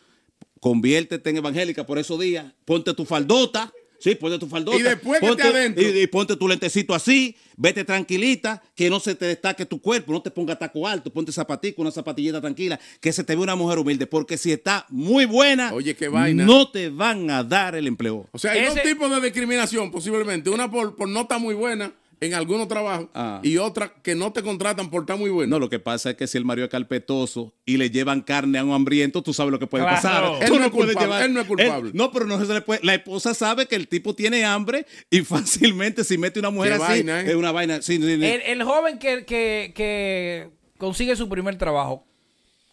Conviértete en evangélica por esos días, ponte tu faldota Sí, ponte tu faldón. Y después ponte, adentro. Y, ponte tu lentecito así, vete tranquilita, que no se te destaque tu cuerpo, no te ponga taco alto, ponte zapatico, una zapatillita tranquila, que se te ve una mujer humilde, porque si está muy buena, Oye, qué vaina. no te van a dar el empleo. O sea, hay dos tipos de discriminación posiblemente, una por, por no estar muy buena en algunos trabajos ah. y otras que no te contratan por estar muy bueno. No, lo que pasa es que si el Mario es carpetoso y le llevan carne a un hambriento, tú sabes lo que puede pasar. Él no, es culpable, no pero no se le puede. La esposa sabe que el tipo tiene hambre y fácilmente si mete una mujer así ¿eh? es una vaina. El, joven que, que, consigue su primer trabajo,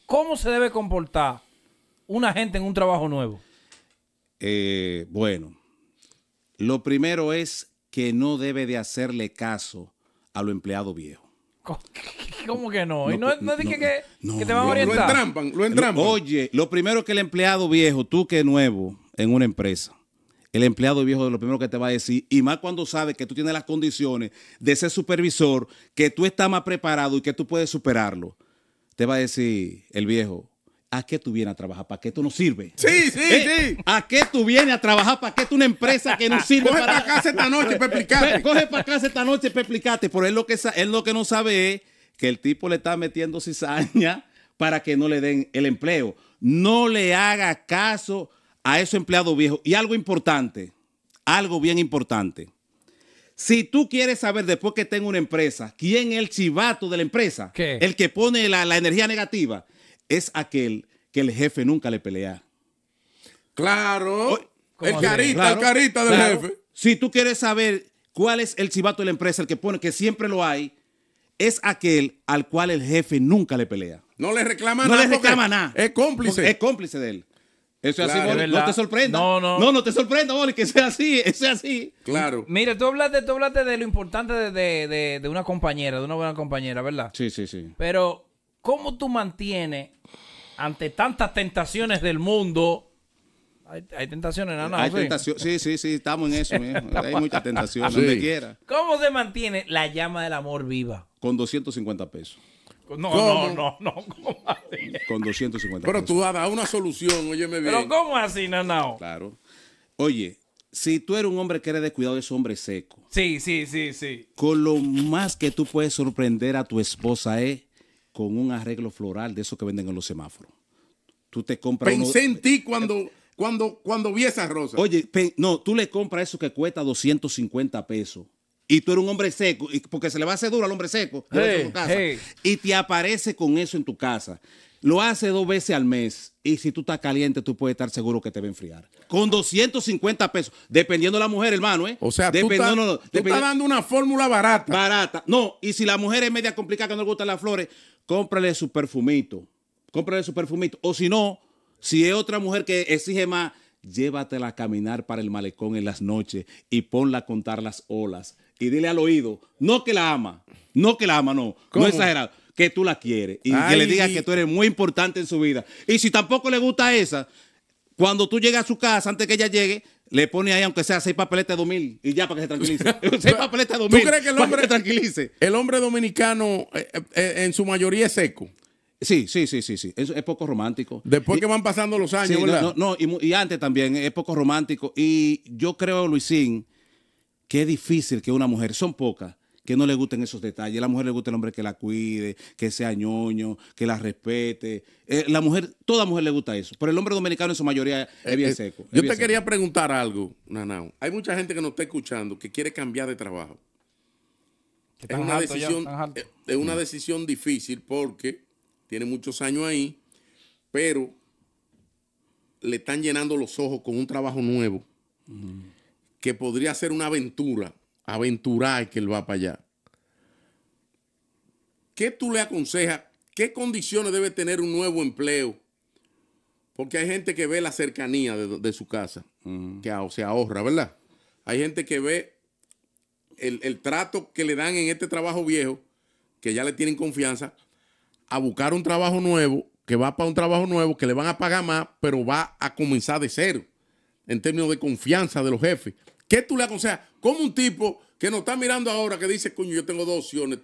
¿cómo se debe comportar una gente en un trabajo nuevo? Eh, bueno, lo primero es que no debe de hacerle caso a lo empleado viejo. ¿Cómo que no? y no, no, que, que, te van a orientar. Lo entrampan, lo entrampan. Oye, lo primero que el empleado viejo, tú que es nuevo en una empresa, el empleado viejo es lo primero que te va a decir, y más cuando sabe que tú tienes las condiciones de ser supervisor, que tú estás más preparado y que tú puedes superarlo, te va a decir el viejo, ¿A qué tú vienes a trabajar? ¿Para qué tú no sirves? Sí, sí, ¿Eh? sí. ¿A qué tú vienes a trabajar? ¿Para qué tú una empresa que no sirve? Coge para, casa esta noche para explicarte. Coge para casa esta noche para explicarte. Pero él lo, que, es lo que no sabe es que el tipo le está metiendo cizaña para que no le den el empleo. No le haga caso a esos empleados viejos. Y algo importante, algo bien importante. Si tú quieres saber después que tengo una empresa, quién es el chivato de la empresa, el que pone la energía negativa, es aquel que el jefe nunca le pelea. Claro. Oh, el carita, el carita del jefe. Si tú quieres saber cuál es el chivato de la empresa, el que pone, que siempre lo hay, es aquel al cual el jefe nunca le pelea. No le reclama nada. No le reclama nada. Es cómplice. Es cómplice de él. Eso es así, Boli. No te sorprenda. No, no. No, no te sorprenda, Boli, que sea así. Eso es así. Claro. Mira, tú hablaste, tú de lo importante de, de una compañera, de una buena compañera, ¿verdad? Sí, sí, sí. Pero, ¿cómo tú mantienes ante tantas tentaciones del mundo. Hay, tentaciones, Nanao? no, Hay sí. sí, sí, sí, estamos en eso, Hay muchas tentaciones, donde quiera. ¿Cómo se mantiene la llama del amor viva? Con 250 pesos. No, no, no, no, Con 250 Pero tú dabas una solución, óyeme bien. Pero ¿cómo así, Nanao? Claro. Oye, si tú eres un hombre que eres descuidado, es hombre seco. Sí, sí, sí, sí. Con lo más que tú puedes sorprender a tu esposa es con un arreglo floral de esos que venden en los semáforos. Tú te compras. Pensé en ti cuando. cuando, cuando vi esas rosas. Oye, no, tú le compras eso que cuesta 250 pesos y tú eres un hombre seco, porque se le va a hacer duro al hombre seco, y te aparece con eso en tu casa. Lo hace dos veces al mes y si tú estás caliente, tú puedes estar seguro que te va a enfriar. Con 250 pesos, dependiendo de la mujer, hermano, ¿eh? O sea, dependiendo, tú, no, tú estás dando una fórmula barata. Barata. No, y si la mujer es media complicada que no le gustan las flores, cómprale su perfumito, cómprale su perfumito. O si no, si es otra mujer que exige más, llévatela a caminar para el malecón en las noches y ponla a contar las olas. Y dile al oído, no que la ama, no que la ama, no, no exagerado, que tú la quieres y que le digas que tú eres muy importante en su vida. Y si tampoco le gusta esa, cuando tú llegas a su casa, antes que ella llegue, le pone ahí, aunque sea seis papeletas de mil y ya para que se tranquilice. seis papeletas de 2000. ¿Tú crees que el hombre se tranquilice? El hombre dominicano eh, eh, eh, en su mayoría es seco. Sí, sí, sí, sí, sí. Es, poco romántico. Después que van pasando los años, No, y, antes también es poco romántico. Y yo creo, Luisín, que es difícil que una mujer, son pocas, que no le gusten esos detalles. A la mujer le gusta el hombre que la cuide, que sea ñoño, que la respete. Eh, la mujer, toda mujer le gusta eso. Pero el hombre dominicano en su mayoría es bien eh, eh, seco. yo te quería preguntar algo, Nanao. Hay mucha gente que nos está escuchando que quiere cambiar de trabajo. Es una, decisión, mm. una decisión difícil porque tiene muchos años ahí, pero le están llenando los ojos con un trabajo nuevo que podría ser una aventura aventurar que él va para allá. ¿Qué tú le aconsejas? ¿Qué condiciones debe tener un nuevo empleo? Porque hay gente que ve la cercanía de, su casa, que se ahorra, ¿verdad? Hay gente que ve el, trato que le dan en este trabajo viejo, que ya le tienen confianza, a buscar un trabajo nuevo, que va para un trabajo nuevo, que le van a pagar más, pero va a comenzar de cero, en términos de confianza de los jefes. ¿Qué tú le aconsejas? Como un tipo que nos está mirando ahora que dice, coño, yo tengo dos opciones.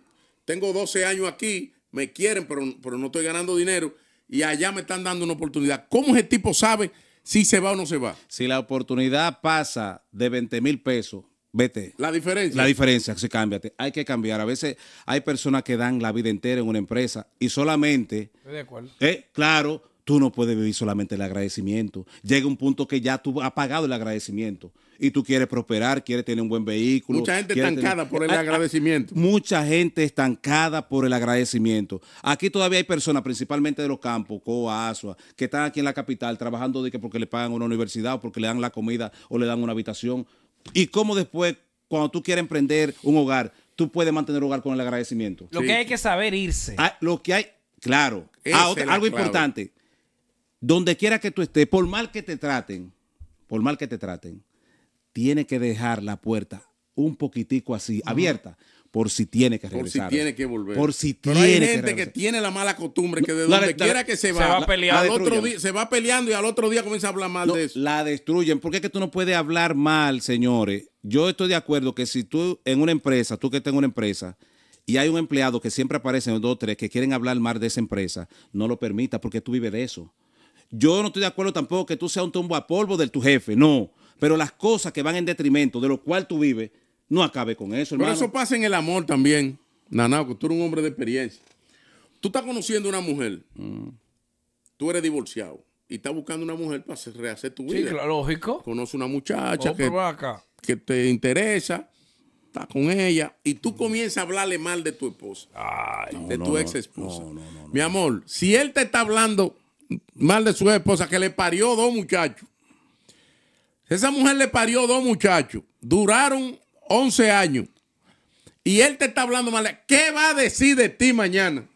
Tengo 12 años aquí, me quieren, pero, no estoy ganando dinero y allá me están dando una oportunidad. ¿Cómo ese tipo sabe si se va o no se va? Si la oportunidad pasa de 20 mil pesos, vete. La diferencia. La diferencia, sí, cámbiate. Hay que cambiar. A veces hay personas que dan la vida entera en una empresa y solamente. Estoy de acuerdo. Eh, claro, tú no puedes vivir solamente el agradecimiento. Llega un punto que ya tú has pagado el agradecimiento y tú quieres prosperar, quieres tener un buen vehículo. Mucha gente estancada por el agradecimiento. Mucha gente estancada por el agradecimiento. Aquí todavía hay personas, principalmente de los campos, COA, ASUA, que están aquí en la capital trabajando de que porque le pagan una universidad o porque le dan la comida o le dan una habitación. Y cómo después, cuando tú quieres emprender un hogar, tú puedes mantener un hogar con el agradecimiento. Lo que hay que saber irse. Ah, lo que hay, claro. Ah, algo importante. Donde quiera que tú estés, por mal que te traten, por mal que te traten, tiene que dejar la puerta un poquitico así, abierta, por si tiene que regresar. Por si tiene que volver. Por si hay gente que, tiene la mala costumbre que de donde quiera que se va, se va, peleando, se va peleando y al otro día comienza a hablar mal de eso. La destruyen. Porque es que tú no puedes hablar mal, señores. Yo estoy de acuerdo que si tú en una empresa, tú que en una empresa, y hay un empleado que siempre aparece en dos o tres que quieren hablar mal de esa empresa, no lo permita porque tú vives de eso. Yo no estoy de acuerdo tampoco que tú seas un tombo a polvo de tu jefe, no pero las cosas que van en detrimento de lo cual tú vives, no acabe con eso, hermano. Pero eso pasa en el amor también, Nanao, tú eres un hombre de experiencia. Tú estás conociendo a una mujer, mm. tú eres divorciado y estás buscando una mujer para rehacer tu vida. Sí, claro, lógico. Conoce una muchacha que, te interesa estás con ella y tú mm. comienzas a hablarle mal de tu esposa, de tu ex esposa. Mi amor, si él te está hablando mal de su esposa, que le parió dos muchachos, esa mujer le parió dos muchachos, duraron 11 años. Y él te está hablando mal. ¿Qué va a decir de ti mañana?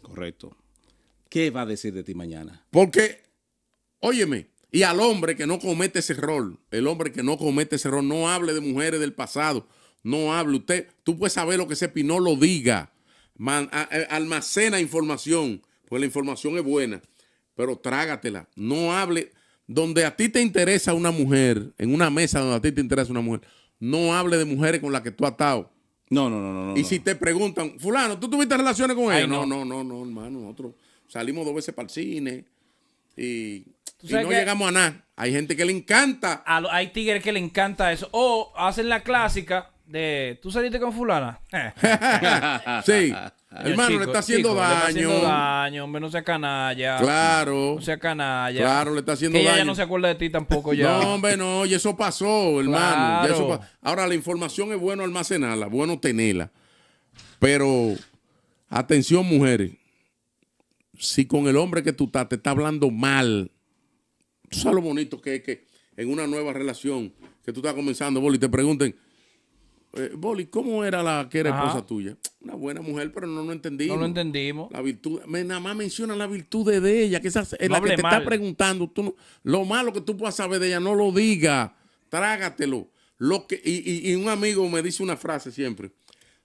Correcto. ¿Qué va a decir de ti mañana? Porque, óyeme, y al hombre que no comete ese error, el hombre que no comete ese error, no hable de mujeres del pasado, no hable usted. Tú puedes saber lo que se y lo diga. almacena información, pues la información es buena, pero trágatela. No hable, donde a ti te interesa una mujer, en una mesa donde a ti te interesa una mujer, no hable de mujeres con las que tú has estado. No, no, no, no. Y si te preguntan, fulano, ¿tú tuviste relaciones con ella? No, no, no, no, hermano, nosotros salimos dos veces para el cine y, no llegamos a nada. Hay gente que le encanta. hay tigres que le encanta eso. O hacen la clásica de, ¿tú saliste con fulana? sí hermano, le está haciendo daño. Le haciendo daño, hombre, no sea canalla. Claro. No sea canalla. Claro, le está haciendo que daño. Ella ya no se acuerda de ti tampoco ya. no, hombre, no, y eso pasó, hermano. Ahora, la información es bueno almacenarla, bueno tenerla. Pero, atención, mujeres. Si con el hombre que tú estás te está hablando mal, tú sabes lo bonito que es que en una nueva relación que tú estás comenzando, boli, y te pregunten, eh, Boli, ¿cómo era la que era esposa tuya? Una buena mujer, pero no lo entendimos. No lo entendimos. La virtud, me, nada más menciona la virtud de ella, que la que te está preguntando. Tú lo malo que tú puedas saber de ella, no lo diga, trágatelo. Lo que, y, un amigo me dice una frase siempre.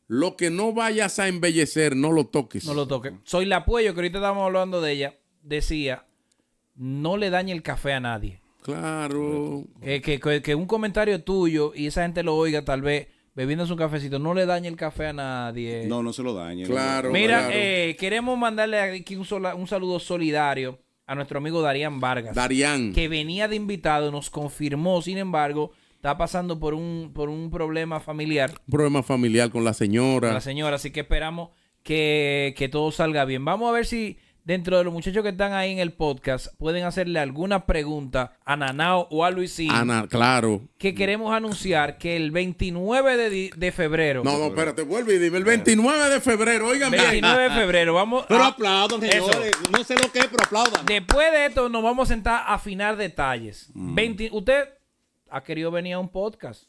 Lo que no vayas a embellecer, no lo toques. No lo toques. Soy la apoyo que ahorita estamos hablando de ella, decía, no le dañe el café a nadie. Claro. Eh, que, que un comentario tuyo y esa gente lo oiga tal vez bebiéndose un cafecito. No le dañe el café a nadie. No, no se lo dañe. Claro. Mira, eh, queremos mandarle aquí un, saludo solidario a nuestro amigo Darían Vargas. Darían. Que venía de invitado, nos confirmó, sin embargo, está pasando por un, por un problema familiar. Un problema familiar con la señora. Con la señora, así que esperamos que todo salga bien. Vamos a ver si dentro de los muchachos que están ahí en el podcast, pueden hacerle alguna pregunta a Nanao o a Luisín. Ana, claro. Que queremos anunciar que el 29 de, febrero. No, no, espérate, vuelve y dime. El 29 de febrero, oigan 29 de febrero, vamos. Pero aplaudan, señores. No sé lo que es, pero aplaudan. Después de esto, nos vamos a sentar a afinar detalles. Mm. Usted ha querido venir a un podcast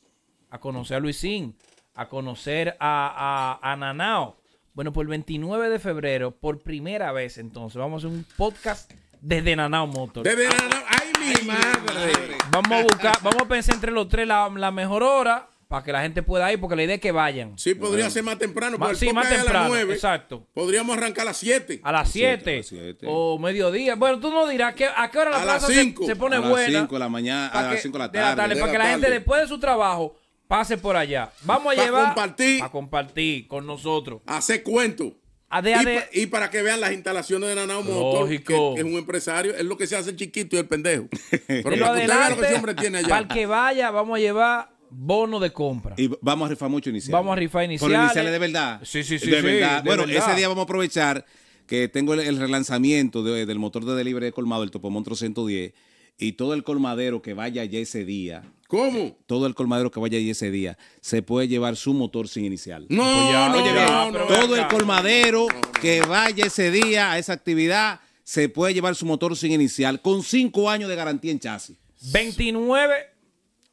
a conocer a Luisín, a conocer a, a Nanao bueno, por pues el 29 de febrero, por primera vez entonces, vamos a hacer un podcast desde Nanao Motor. Desde Nanao, ay mi madre. Vamos a buscar, vamos a pensar entre los tres la, la mejor hora para que la gente pueda ir, porque la idea es que vayan. Sí, podría ser más temprano, porque sí, más temprano, a las 9. Exacto. Podríamos arrancar a las 7. A las 7. O mediodía. Bueno, tú no dirás a qué hora la plaza se, se, pone buena. A las 5 de la mañana, a las 5 de la tarde. para que la gente después de su trabajo Pase por allá. Vamos a llevar... llevar. Compartir, a compartir con nosotros. Hacer cuentos. y, para que vean las instalaciones de Nanao Motor, que, es un empresario, es lo que se hace chiquito y el pendejo. Pero para adelante, que que tiene allá. Para que vaya, vamos a llevar bono de compra. Y vamos a rifar mucho inicial. Vamos a rifar inicial, por iniciales de verdad. Sí, sí, sí. De verdad. bueno, ese día vamos a aprovechar que tengo el, relanzamiento del motor de delivery de colmado, el Topomontro 110, y todo el colmadero que vaya ya ese día ¿Cómo? Eh, todo el colmadero que vaya ahí ese día se puede llevar su motor sin inicial. No, pues no, ya, Todo el colmadero que vaya ese día a esa actividad se puede llevar su motor sin inicial con cinco años de garantía en chasis. 29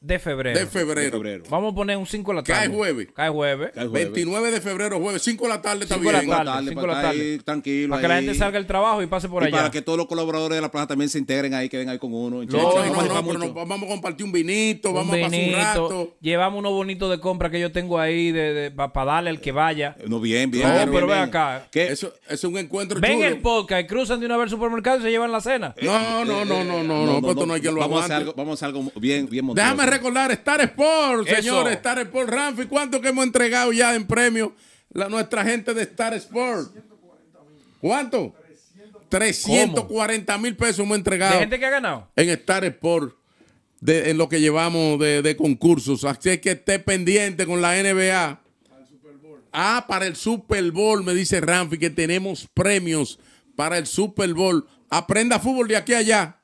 de febrero. De febrero. Vamos a poner un 5 de la tarde. Cae jueves. Cae jueves. 29 de febrero, jueves, 5 de la tarde también. 5 de la tarde, 5 de la tarde. Tranquilo. Para que la gente salga del trabajo y pase por y allá. Para que todos los colaboradores de la plaza también se integren ahí, que vengan ahí con uno. No, vamos a compartir un vinito, vamos a pasar un rato. Llevamos unos bonitos de compra que yo tengo ahí de, para darle al que vaya. Eh, no, bien, bien. No, pero ven acá. Eso es un encuentro Ven el podcast cruzan de una vez al supermercado y se llevan la cena. No, no, no, no, no, no, eh, eh, no, no, hacer algo, algo vamos a bien recordar Star Sport, señores, Star Sport. Ramfi, ¿cuánto que hemos entregado ya en premio la, nuestra gente de Star Sport? ¿Cuánto? 340 mil pesos hemos entregado. gente que ha ganado? En Star Sport, de, en lo que llevamos de, concursos. Así que esté pendiente con la NBA. Ah, para el Super Bowl, me dice Ramfi, que tenemos premios para el Super Bowl. Aprenda fútbol de aquí a allá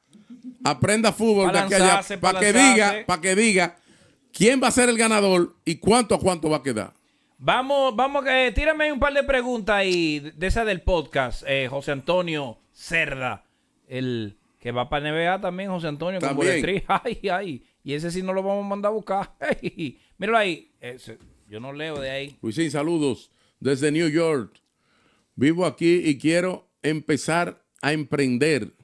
aprenda fútbol para que diga, para que diga quién va a ser el ganador y cuánto a cuánto va a quedar. Vamos, vamos, que eh, tírame un par de preguntas ahí de esa del podcast, eh, José Antonio Cerda, el que va para NBA también, José Antonio, con Ay, ay, y ese sí no lo vamos a mandar a buscar. míralo ahí, yo no leo de ahí. Luisín, saludos desde New York. Vivo aquí y quiero empezar a emprender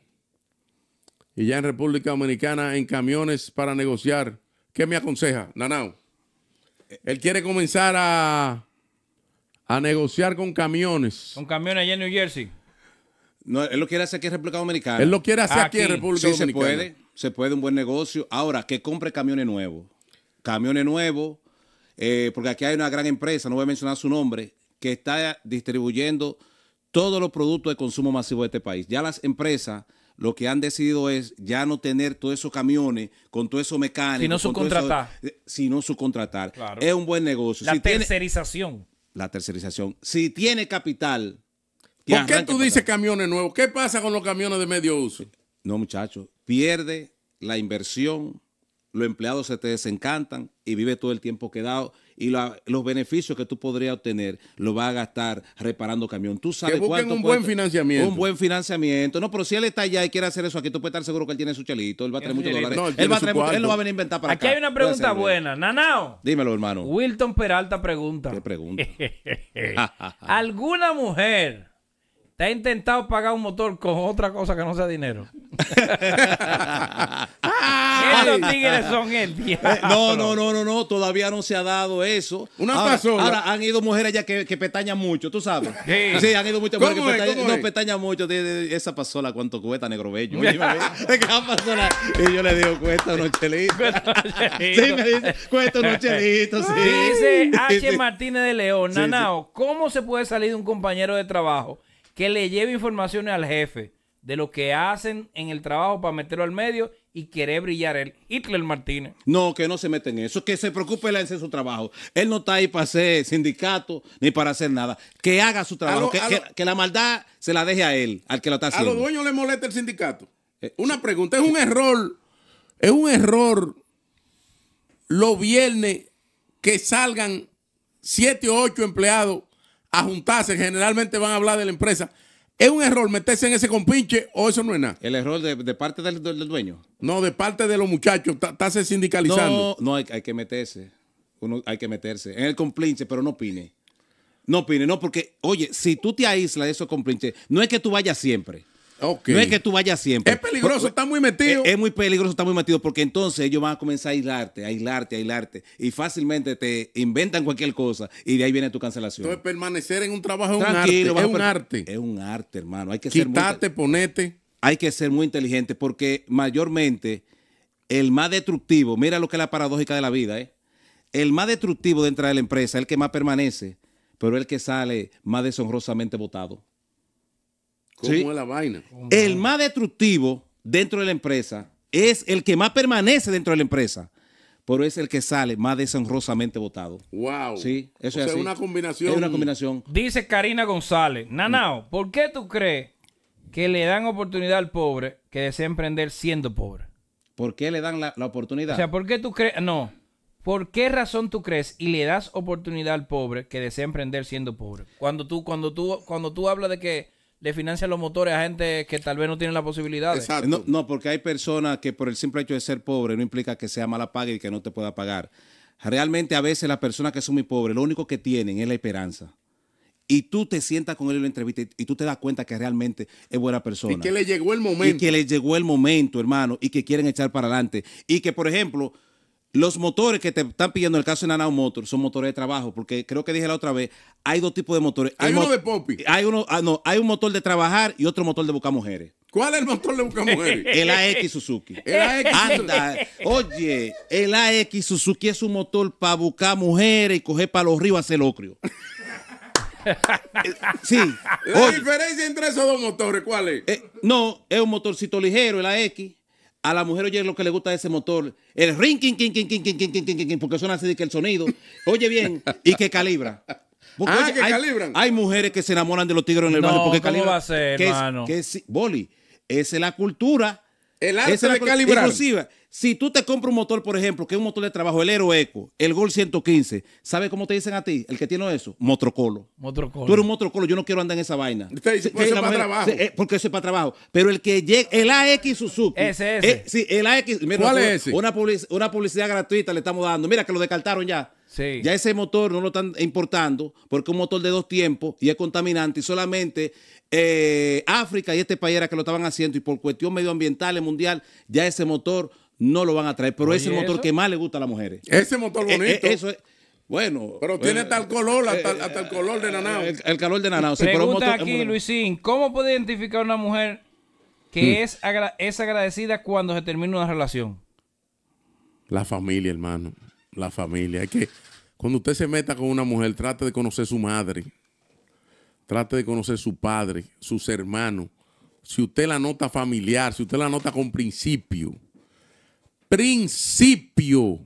y ya en República Dominicana en camiones para negociar. ¿Qué me aconseja, Nanao? Él quiere comenzar a, a negociar con camiones. Con camiones allá en New Jersey. No, él lo quiere hacer aquí en República Dominicana. Él lo quiere hacer aquí, en República sí, Se puede, se puede un buen negocio. Ahora, que compre camiones nuevos. Camiones nuevos, eh, porque aquí hay una gran empresa, no voy a mencionar su nombre, que está distribuyendo todos los productos de consumo masivo de este país. Ya las empresas lo que han decidido es ya no tener todos esos camiones con todos esos mecánicos. no subcontratar. sino subcontratar. Eh, claro. Es un buen negocio. La tercerización. la tercerización. Si tiene capital. ¿Por qué tú dices camiones nuevos? ¿Qué pasa con los camiones de medio uso? No, muchachos. Pierde la inversión, los empleados se te desencantan y vive todo el tiempo quedado y los beneficios que tú podrías obtener lo vas a gastar reparando camión. Tú sabes que un buen financiamiento. Un buen financiamiento. No, pero si él está allá y quiere hacer eso aquí, tú puedes estar seguro que él tiene su chelito, él va a tener muchos dólares. él, va a él lo va a venir a inventar para aquí. hay una pregunta buena. Nanao. Dímelo, hermano. Wilton Peralta pregunta. ¿Qué pregunta? ¿Alguna mujer te ha intentado pagar un motor con otra cosa que no sea dinero? Los tigres son el día. No, no, no, no, no. Todavía no se ha dado eso. Una ahora, Ahora han ido mujeres ya que, que petañan mucho, tú sabes. Sí. han ido muchas mujeres que petañan, no, mucho. esa pasola, ¿cuánto cuesta, negro bello? Y yo le digo, cuesta noche chelitos. sí, me dice, cuesta unos Dice H. Martínez de León, Nanao, ¿cómo se puede salir de un compañero de trabajo que le lleve informaciones al jefe? de lo que hacen en el trabajo para meterlo al medio y querer brillar él. Hitler Martínez. No, que no se meten en eso, que se preocupe él en su trabajo. Él no está ahí para hacer sindicato ni para hacer nada. Que haga su trabajo, que, la maldad se la deje a él, al que la está haciendo. A los dueños le molesta el sindicato. Eh, Una pregunta, es un error, es un error los viernes que salgan siete o ocho empleados a juntarse, generalmente van a hablar de la empresa ¿Es un error meterse en ese compinche o eso no es nada? ¿El error de, parte del, dueño? No, de parte de los muchachos. Estás sindicalizando. No, no hay, que meterse. Uno, hay que meterse en el compinche, pero no opine. No opine, no, porque, oye, si tú te aíslas de esos compinches, no es que tú vayas siempre. No es que tú vayas siempre. Es peligroso, está muy metido. Es, muy peligroso, está muy metido, porque entonces ellos van a comenzar a aislarte, a aislarte, a aislarte. Y fácilmente te inventan cualquier cosa y de ahí viene tu cancelación. Entonces, permanecer en un trabajo es un arte. Es un arte. Es un arte, hermano. Hay que ser muy, ponete. Hay que ser muy inteligente porque mayormente el más destructivo, mira lo que es la paradójica de la vida, ¿eh? el más destructivo dentro de la empresa, el que más permanece, pero el que sale más deshonrosamente votado. ¿Cómo es la vaina? El más destructivo dentro de la empresa es el que más permanece dentro de la empresa, pero es el que sale más deshonrosamente votado. Wow. Sí, eso es una combinación. Es una combinación. Dice Karina González, Nanao, ¿por qué tú crees que le dan oportunidad al pobre que desea emprender siendo pobre? ¿Por qué le dan la, oportunidad? O sea, ¿por qué tú crees? No. ¿Por qué razón tú crees y le das oportunidad al pobre que desea emprender siendo pobre? Cuando tú, cuando tú, cuando tú hablas de que le financia los motores a gente que tal vez no tiene la posibilidad. de No, no, porque hay personas que por el simple hecho de ser pobre no implica que sea mala paga y que no te pueda pagar. Realmente a veces las personas que son muy pobres, lo único que tienen es la esperanza. Y tú te sientas con él en la entrevista y tú te das cuenta que realmente es buena persona. Y que le llegó el momento. Y que le llegó el momento, hermano, y que quieren echar para adelante. Y que, por ejemplo, los motores que te están pidiendo en el caso de Nanao Motor son motores de trabajo, porque creo que dije la otra vez, hay dos tipos de motores. Hay uno de Poppy. Hay uno, ah, no, hay un motor de trabajar y otro motor de buscar mujeres. ¿Cuál es el motor de buscar mujeres? El AX Suzuki. El AX Anda, oye, el AX Suzuki es un motor para buscar mujeres y coger para los ríos a hacer locrio. sí. La diferencia entre esos dos motores, ¿cuál es? Eh, no, es un motorcito ligero, el AX a la mujer, oye, lo que le gusta de ese motor, el ring, king, king, king, king, king, king, king, porque suena así de que el sonido, oye bien, y que calibra. ah, que hay, Hay mujeres que se enamoran de los tigres en el no, barrio porque ¿cómo Va a ser, hermano? que boli, esa es la cultura. El esa de calibrar. Inclusive, si tú te compras un motor, por ejemplo, que es un motor de trabajo, el Hero Eco, el Gol 115, ¿sabes cómo te dicen a ti? El que tiene eso, motrocolo. Motrocolo. Tú eres un motrocolo, yo no quiero andar en esa vaina. porque eso es para trabajo. porque es para trabajo. Pero el que llega, el AX Suzuki. Ese, ese. Eh, sí, el AX. ¿Cuál una, es ese? Una, publicidad gratuita le estamos dando. Mira que lo descartaron ya. Sí. Ya ese motor no lo están importando porque es un motor de dos tiempos y es contaminante y solamente eh, África y este país era que lo estaban haciendo y por cuestión medioambiental mundial ya ese motor no lo van a traer. Pero es el motor que más le gusta a las mujeres. Ese motor eh, eh, bonito. Bueno. Pero tiene tal color, eh, hasta, el color de nanao. El, calor de nanao. Sí, Pregunta pero aquí, Luisín, ¿cómo puede identificar una mujer que hmm. es, es agradecida cuando se termina una relación? La familia, hermano. La familia. Es que cuando usted se meta con una mujer, trate de conocer su madre. Trate de conocer su padre, sus hermanos. Si usted la nota familiar, si usted la nota con principio principio.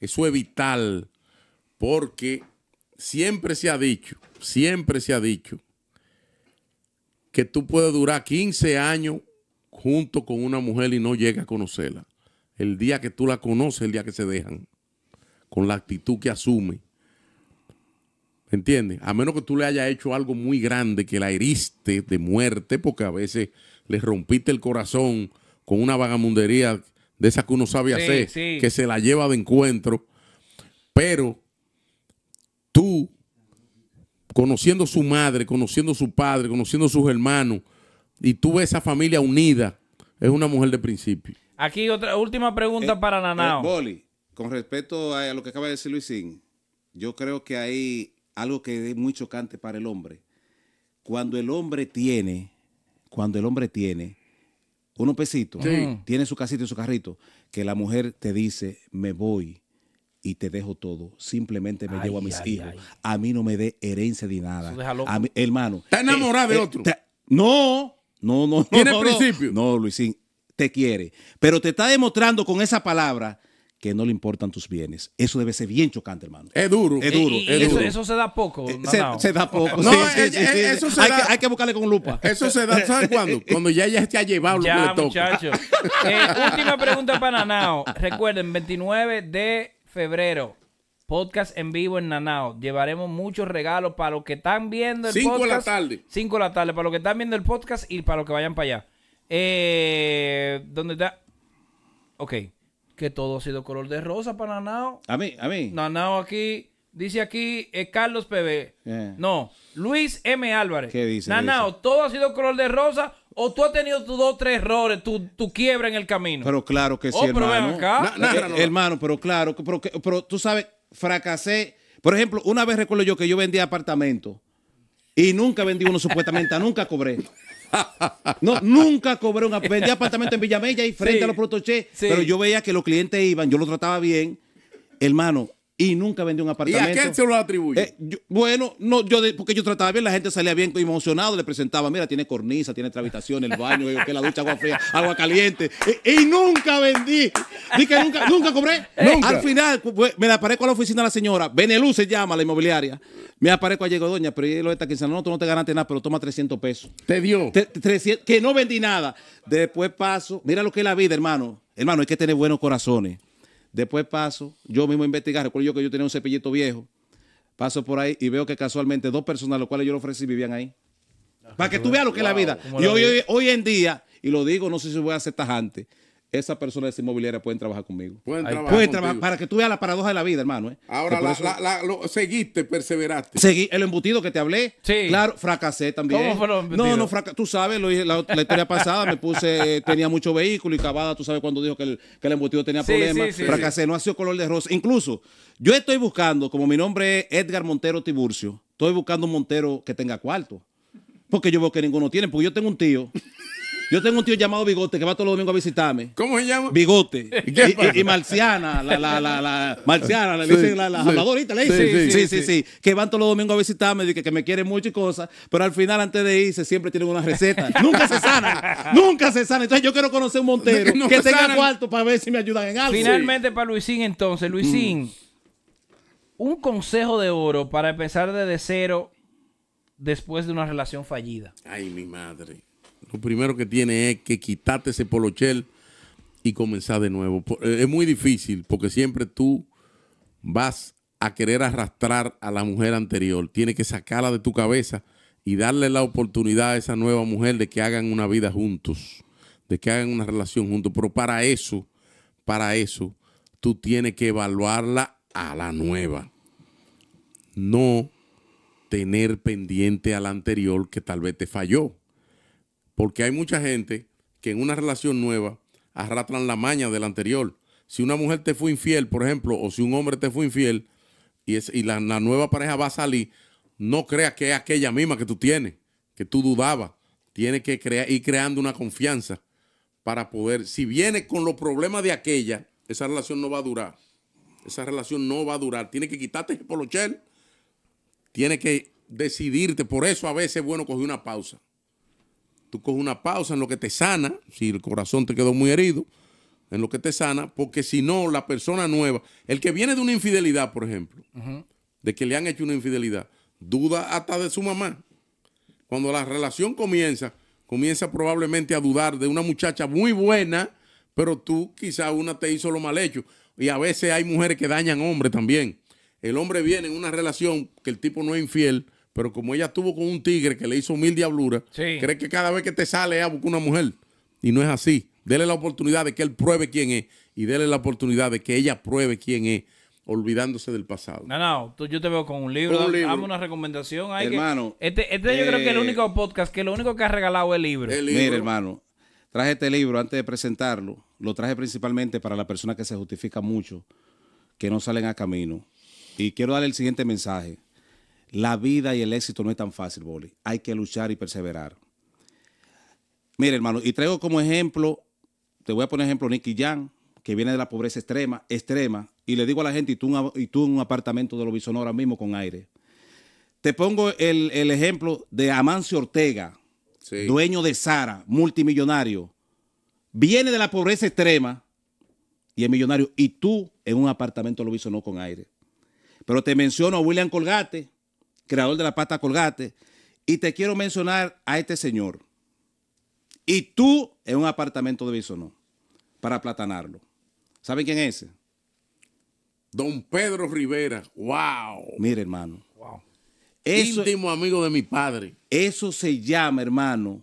Eso es vital porque siempre se ha dicho, siempre se ha dicho que tú puedes durar 15 años junto con una mujer y no llega a conocerla. El día que tú la conoces, el día que se dejan, con la actitud que asume. ¿Entiendes? A menos que tú le hayas hecho algo muy grande, que la heriste de muerte, porque a veces le rompiste el corazón con una vagamundería de esa que uno sabe hacer, que se la lleva de encuentro, pero tú, conociendo su madre, conociendo su padre, conociendo sus hermanos, y tú ves esa familia unida, es una mujer de principio. Aquí otra última pregunta eh, para Nanao. Eh, Boli, con respecto a lo que acaba de decir Luisín, yo creo que hay algo que es muy chocante para el hombre. Cuando el hombre tiene, cuando el hombre tiene, unos pesitos, tiene su casito y su carrito, que la mujer te dice, me voy y te dejo todo. Simplemente me llevo a mis hijos. A mí no me dé herencia de nada. hermano. Está enamorado de eh, eh, otro. no, no, no. no, principio. No, Luisín, te quiere. Pero te está demostrando con esa palabra que no le importan tus bienes. Eso debe ser bien chocante, hermano. Es duro. Es duro. es eso, duro. eso, se da poco. Eh, se, da poco. No, Eso se hay, da, que, hay que buscarle con lupa. Eso se da, ¿sabes cuándo? Cuando ya ya te ha llevado lo ya, que le toca. Eh, última pregunta para Nanao. Recuerden, 29 de febrero. Podcast en vivo en Nanao. Llevaremos muchos regalos para los que están viendo el podcast. 5 de la tarde. 5 de la tarde, para los que están viendo el podcast y para los que vayan para allá. Eh, ¿Dónde está? Ok que todo ha sido color de rosa para Nanao. A mí, a mí. Nanao aquí, dice aquí eh, Carlos PB. Eh. No, Luis M. Álvarez. ¿Qué dice? Nanao, todo ha sido color de rosa. O tú has tenido tus dos tres errores, tu, quiebra en el camino. Pero claro que sí, oh, hermano. Pero acá. Eh, hermano, pero claro, pero tú sabes, fracasé. Por ejemplo, una vez recuerdo yo que yo vendía apartamentos y nunca vendí uno supuestamente, nunca cobré. No, nunca cobré una. Vendía apartamento en Villamella y frente a los protoche. Pero yo veía que los clientes iban, yo lo trataba bien. Hermano, y nunca vendí un apartamento. ¿Y a quién se lo atribuye? Eh, bueno, no, yo porque yo trataba bien, la gente salía bien emocionado, le presentaba, mira, tiene cornisa, tiene habitación, el baño, que la ducha, agua fría, agua caliente. Y, nunca vendí. Dije que nunca, nunca cobré. Al final, pues, me me aparezco a la oficina de la señora, Beneluz se llama la inmobiliaria. Me aparezco a Diego Doña, pero lo está no, tú no te ganaste nada, pero toma 300 pesos. ¿Te dio? que no vendí nada. Después paso, mira lo que es la vida, hermano. Hermano, hay que tener buenos corazones. Después paso, yo mismo investigar, recuerdo yo que yo tenía un cepillito viejo, paso por ahí y veo que casualmente dos personas a las cuales yo le ofrecí vivían ahí. Para que tú veas lo que es la vida. Yo hoy, hoy en día, y lo digo, no sé si voy a ser tajante, esas personas de inmobiliaria pueden trabajar conmigo. Pueden trabajar. para que tú veas la paradoja de la vida, hermano. ¿eh? Ahora, lo, seguiste, perseveraste. Seguí el embutido que te hablé. Sí. Claro, fracasé también. no, no, fracasé. tú sabes, la, historia pasada me puse, tenía mucho vehículo y Cavada, tú sabes cuando dijo que el, embutido tenía problemas. Sí, fracasé, no ha sido color de rosa. Incluso, yo estoy buscando, como mi nombre es Edgar Montero Tiburcio, estoy buscando un Montero que tenga cuarto. Porque yo veo que ninguno tiene, porque yo tengo un tío yo tengo un tío llamado Bigote que va todos los domingos a visitarme. ¿Cómo se llama? Bigote. Y, Marciana, la, la, la, Marciana, le dicen la, la sí. le dicen. Sí, sí sí Que van todos los domingos a visitarme, que, que me quieren mucho y cosas. Pero al final, antes de irse, siempre tienen unas recetas. nunca se sana. nunca se sana. Entonces yo quiero conocer un montero que tenga cuarto para ver si me ayudan en algo. Finalmente, para Luisín, entonces, Luisín. Mm. Un consejo de oro para empezar desde cero después de una relación fallida. Ay, mi madre lo primero que tiene es que quitarte ese polochel y comenzar de nuevo. Eh, es muy difícil porque siempre tú vas a querer arrastrar a la mujer anterior. Tienes que sacarla de tu cabeza y darle la oportunidad a esa nueva mujer de que hagan una vida juntos, de que hagan una relación juntos. Pero para eso, para eso, tú tienes que evaluarla a la nueva. No tener pendiente a la anterior que tal vez te falló. Porque hay mucha gente que en una relación nueva arrastran la maña la anterior. Si una mujer te fue infiel, por ejemplo, o si un hombre te fue infiel y, la, nueva pareja va a salir, no creas que es aquella misma que tú tienes, que tú dudabas. Tienes que crear, ir creando una confianza para poder, si viene con los problemas de aquella, esa relación no va a durar. Esa relación no va a durar. Tienes que quitarte el polochel. Tienes que decidirte. Por eso a veces es bueno coger una pausa tú una pausa en lo que te sana, si el corazón te quedó muy herido, en lo que te sana, porque si no, la persona nueva, el que viene de una infidelidad, por ejemplo, de que le han hecho una infidelidad, duda hasta de su mamá. Cuando la relación comienza, comienza probablemente a dudar de una muchacha muy buena, pero tú quizá una te hizo lo mal hecho. Y a veces hay mujeres que dañan hombres también. El hombre viene en una relación que el tipo no es infiel, pero como ella estuvo con un tigre que le hizo mil diabluras, cree que cada vez que te sale a buscar una mujer. Y no es así. Dele la oportunidad de que él pruebe quién es y dele la oportunidad de que ella pruebe quién es, olvidándose del pasado. No, no, yo te veo con un libro. Dame una recomendación. ahí. hermano. este, este yo creo que es el eh, único podcast que lo único que ha regalado es el libro. El Mira, hermano, traje este libro antes de presentarlo. Lo traje principalmente para la persona que se justifica mucho, que no salen a camino. Y quiero darle el siguiente mensaje la vida y el éxito no es tan fácil, Boli. Hay que luchar y perseverar. Mire, hermano, y traigo como ejemplo, te voy a poner ejemplo Nicky Jan, que viene de la pobreza extrema, extrema, y le digo a la gente, y tú, y tú en un apartamento de Lobisono, ahora mismo con aire. Te pongo el, ejemplo de Amancio Ortega, dueño de Sara, multimillonario. Viene de la pobreza extrema y es millonario, y tú en un apartamento lo no con aire. Pero te menciono a William Colgate, creador de la Pata colgate, y te quiero mencionar a este señor. Y tú en un apartamento de Bisonó para platanarlo. ¿Saben quién es ese? Don Pedro Rivera. ¡Wow! Mire, hermano. Wow. Íntimo amigo de mi padre. Eso se llama, hermano,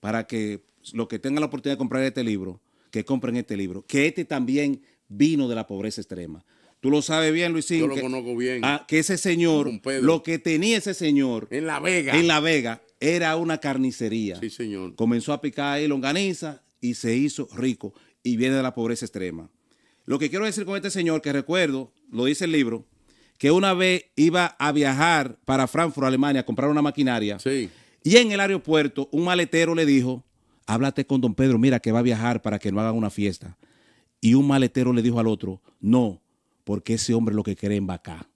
para que los que tengan la oportunidad de comprar este libro, que compren este libro, que este también vino de la pobreza extrema. Tú lo sabes bien, Luisín. Yo lo conozco bien. Ah, que ese señor, lo que tenía ese señor. En La Vega. En La Vega, era una carnicería. Sí, señor. Comenzó a picar ahí longaniza y se hizo rico y viene de la pobreza extrema. Lo que quiero decir con este señor, que recuerdo, lo dice el libro, que una vez iba a viajar para Frankfurt, Alemania, a comprar una maquinaria. Sí. Y en el aeropuerto, un maletero le dijo, háblate con don Pedro, mira que va a viajar para que no hagan una fiesta. Y un maletero le dijo al otro, no, porque ese hombre lo que cree en embacar.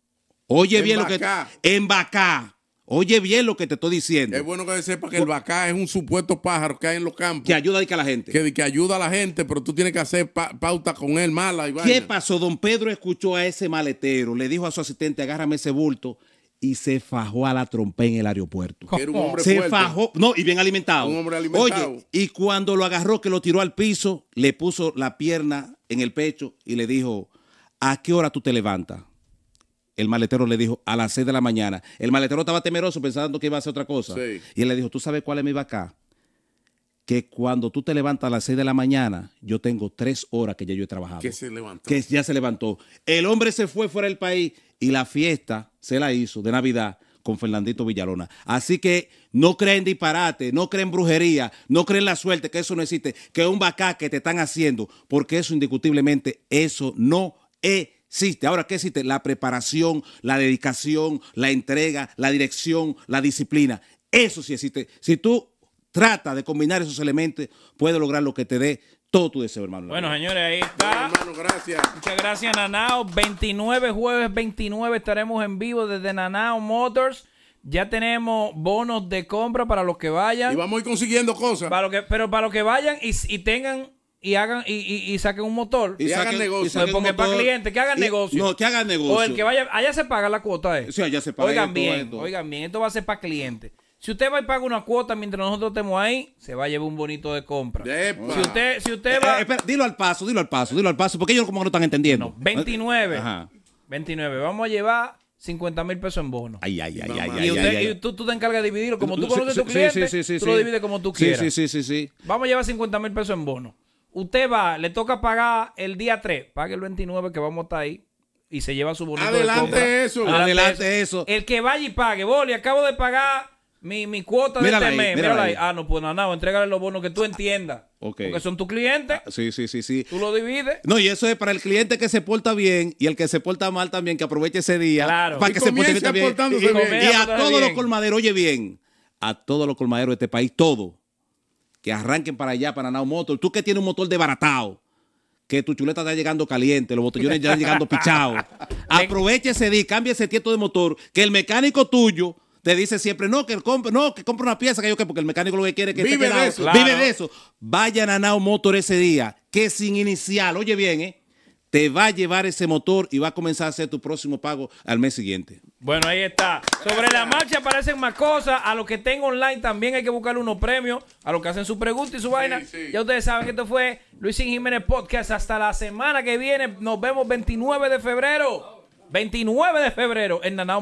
Oye bien lo que... En Embacar. Oye bien lo que te estoy diciendo. Es bueno que sepa que el bacá es un supuesto pájaro que hay en los campos. Que ayuda a la gente. Que, ayuda a la gente, pero tú tienes que hacer pauta con él mala. Y ¿Qué pasó? Don Pedro escuchó a ese maletero, le dijo a su asistente, agárrame ese bulto, y se fajó a la trompeta en el aeropuerto. Era un hombre se fajó, no, y bien alimentado. Un hombre alimentado. Oye, y cuando lo agarró, que lo tiró al piso, le puso la pierna en el pecho y le dijo, ¿a qué hora tú te levantas? El maletero le dijo, a las 6 de la mañana. El maletero estaba temeroso pensando que iba a hacer otra cosa. Y él le dijo, ¿tú sabes cuál es mi vaca? Que cuando tú te levantas a las 6 de la mañana, yo tengo tres horas que ya yo he trabajado. Que se levantó. Que ya se levantó. El hombre se fue fuera del país y la fiesta se la hizo de Navidad con Fernandito Villalona. Así que no creen disparate, no creen brujería, no creen la suerte, que eso no existe, que es un bacá que te están haciendo, porque eso indiscutiblemente, eso no existe. Ahora, ¿qué existe? La preparación, la dedicación, la entrega, la dirección, la disciplina. Eso sí existe. Si tú tratas de combinar esos elementos, puedes lograr lo que te dé todo tu deseo, hermano. Bueno, señores, ahí está. gracias. Muchas gracias, Nanao. 29, jueves 29, estaremos en vivo desde Nanao Motors. Ya tenemos bonos de compra para los que vayan. Y vamos a ir consiguiendo cosas. Para que, pero para los que vayan y, y tengan y hagan y, y, y, saquen un motor y, y hagan negocio y porque para clientes que hagan negocio no que hagan negocio o el que vaya allá se paga la cuota eh. sí, allá se paga oigan bien oigan bien esto va a ser para clientes si usted va y paga una cuota mientras nosotros estemos ahí, se va a llevar un bonito de compra. Si usted, si usted eh, va. Eh, dilo al paso, dilo al paso, dilo al paso, porque ellos como no están entendiendo. 29. Ajá. 29. Vamos a llevar 50 mil pesos en bono. Ay, ay, ay, ay, Y, tú, tú, te encargas de dividirlo. Como tú conoces tu cliente, sí, sí, tú lo divides como tú quieras. Sí, sí, sí, sí. Vamos a llevar 50 mil pesos en bono. Usted va, le toca pagar el día 3, pague el 29 que vamos a estar ahí y se lleva su bonito Adelante eso, adelante, eso. El que vaya y pague, Boli, acabo de pagar mi, cuota de este mes. Ahí, Ah, no, pues nada, los bonos que tú entiendas. Porque son tus clientes. Ah, sí, sí, sí, sí. Tú lo divides. No, y eso es para el cliente que se porta bien y el que se porta mal también, que aproveche ese día. Claro. Para que se pueda bien. Y, y a todos los colmaderos, oye bien, a todos los colmaderos de este país, todo que arranquen para allá, para Now Motor. Tú que tienes un motor desbaratado, que tu chuleta está llegando caliente, los botellones ya están llegando pichados. Aprovecha ese día, cambia ese tieto de motor, que el mecánico tuyo te dice siempre, no, que compre, no, que una pieza, que yo qué, porque el mecánico lo que quiere es que vive esté de eso. Vive de eso. Vayan a Now Motor ese día, que sin inicial, oye bien, ¿eh? te va a llevar ese motor y va a comenzar a hacer tu próximo pago al mes siguiente. Bueno, ahí está. Sobre la marcha aparecen más cosas. A los que tengo online también hay que buscarle unos premios. A los que hacen su pregunta y su vaina. Ya ustedes saben que esto fue Luis Jiménez Podcast. Hasta la semana que viene. Nos vemos 29 de febrero. 29 de febrero en Nanao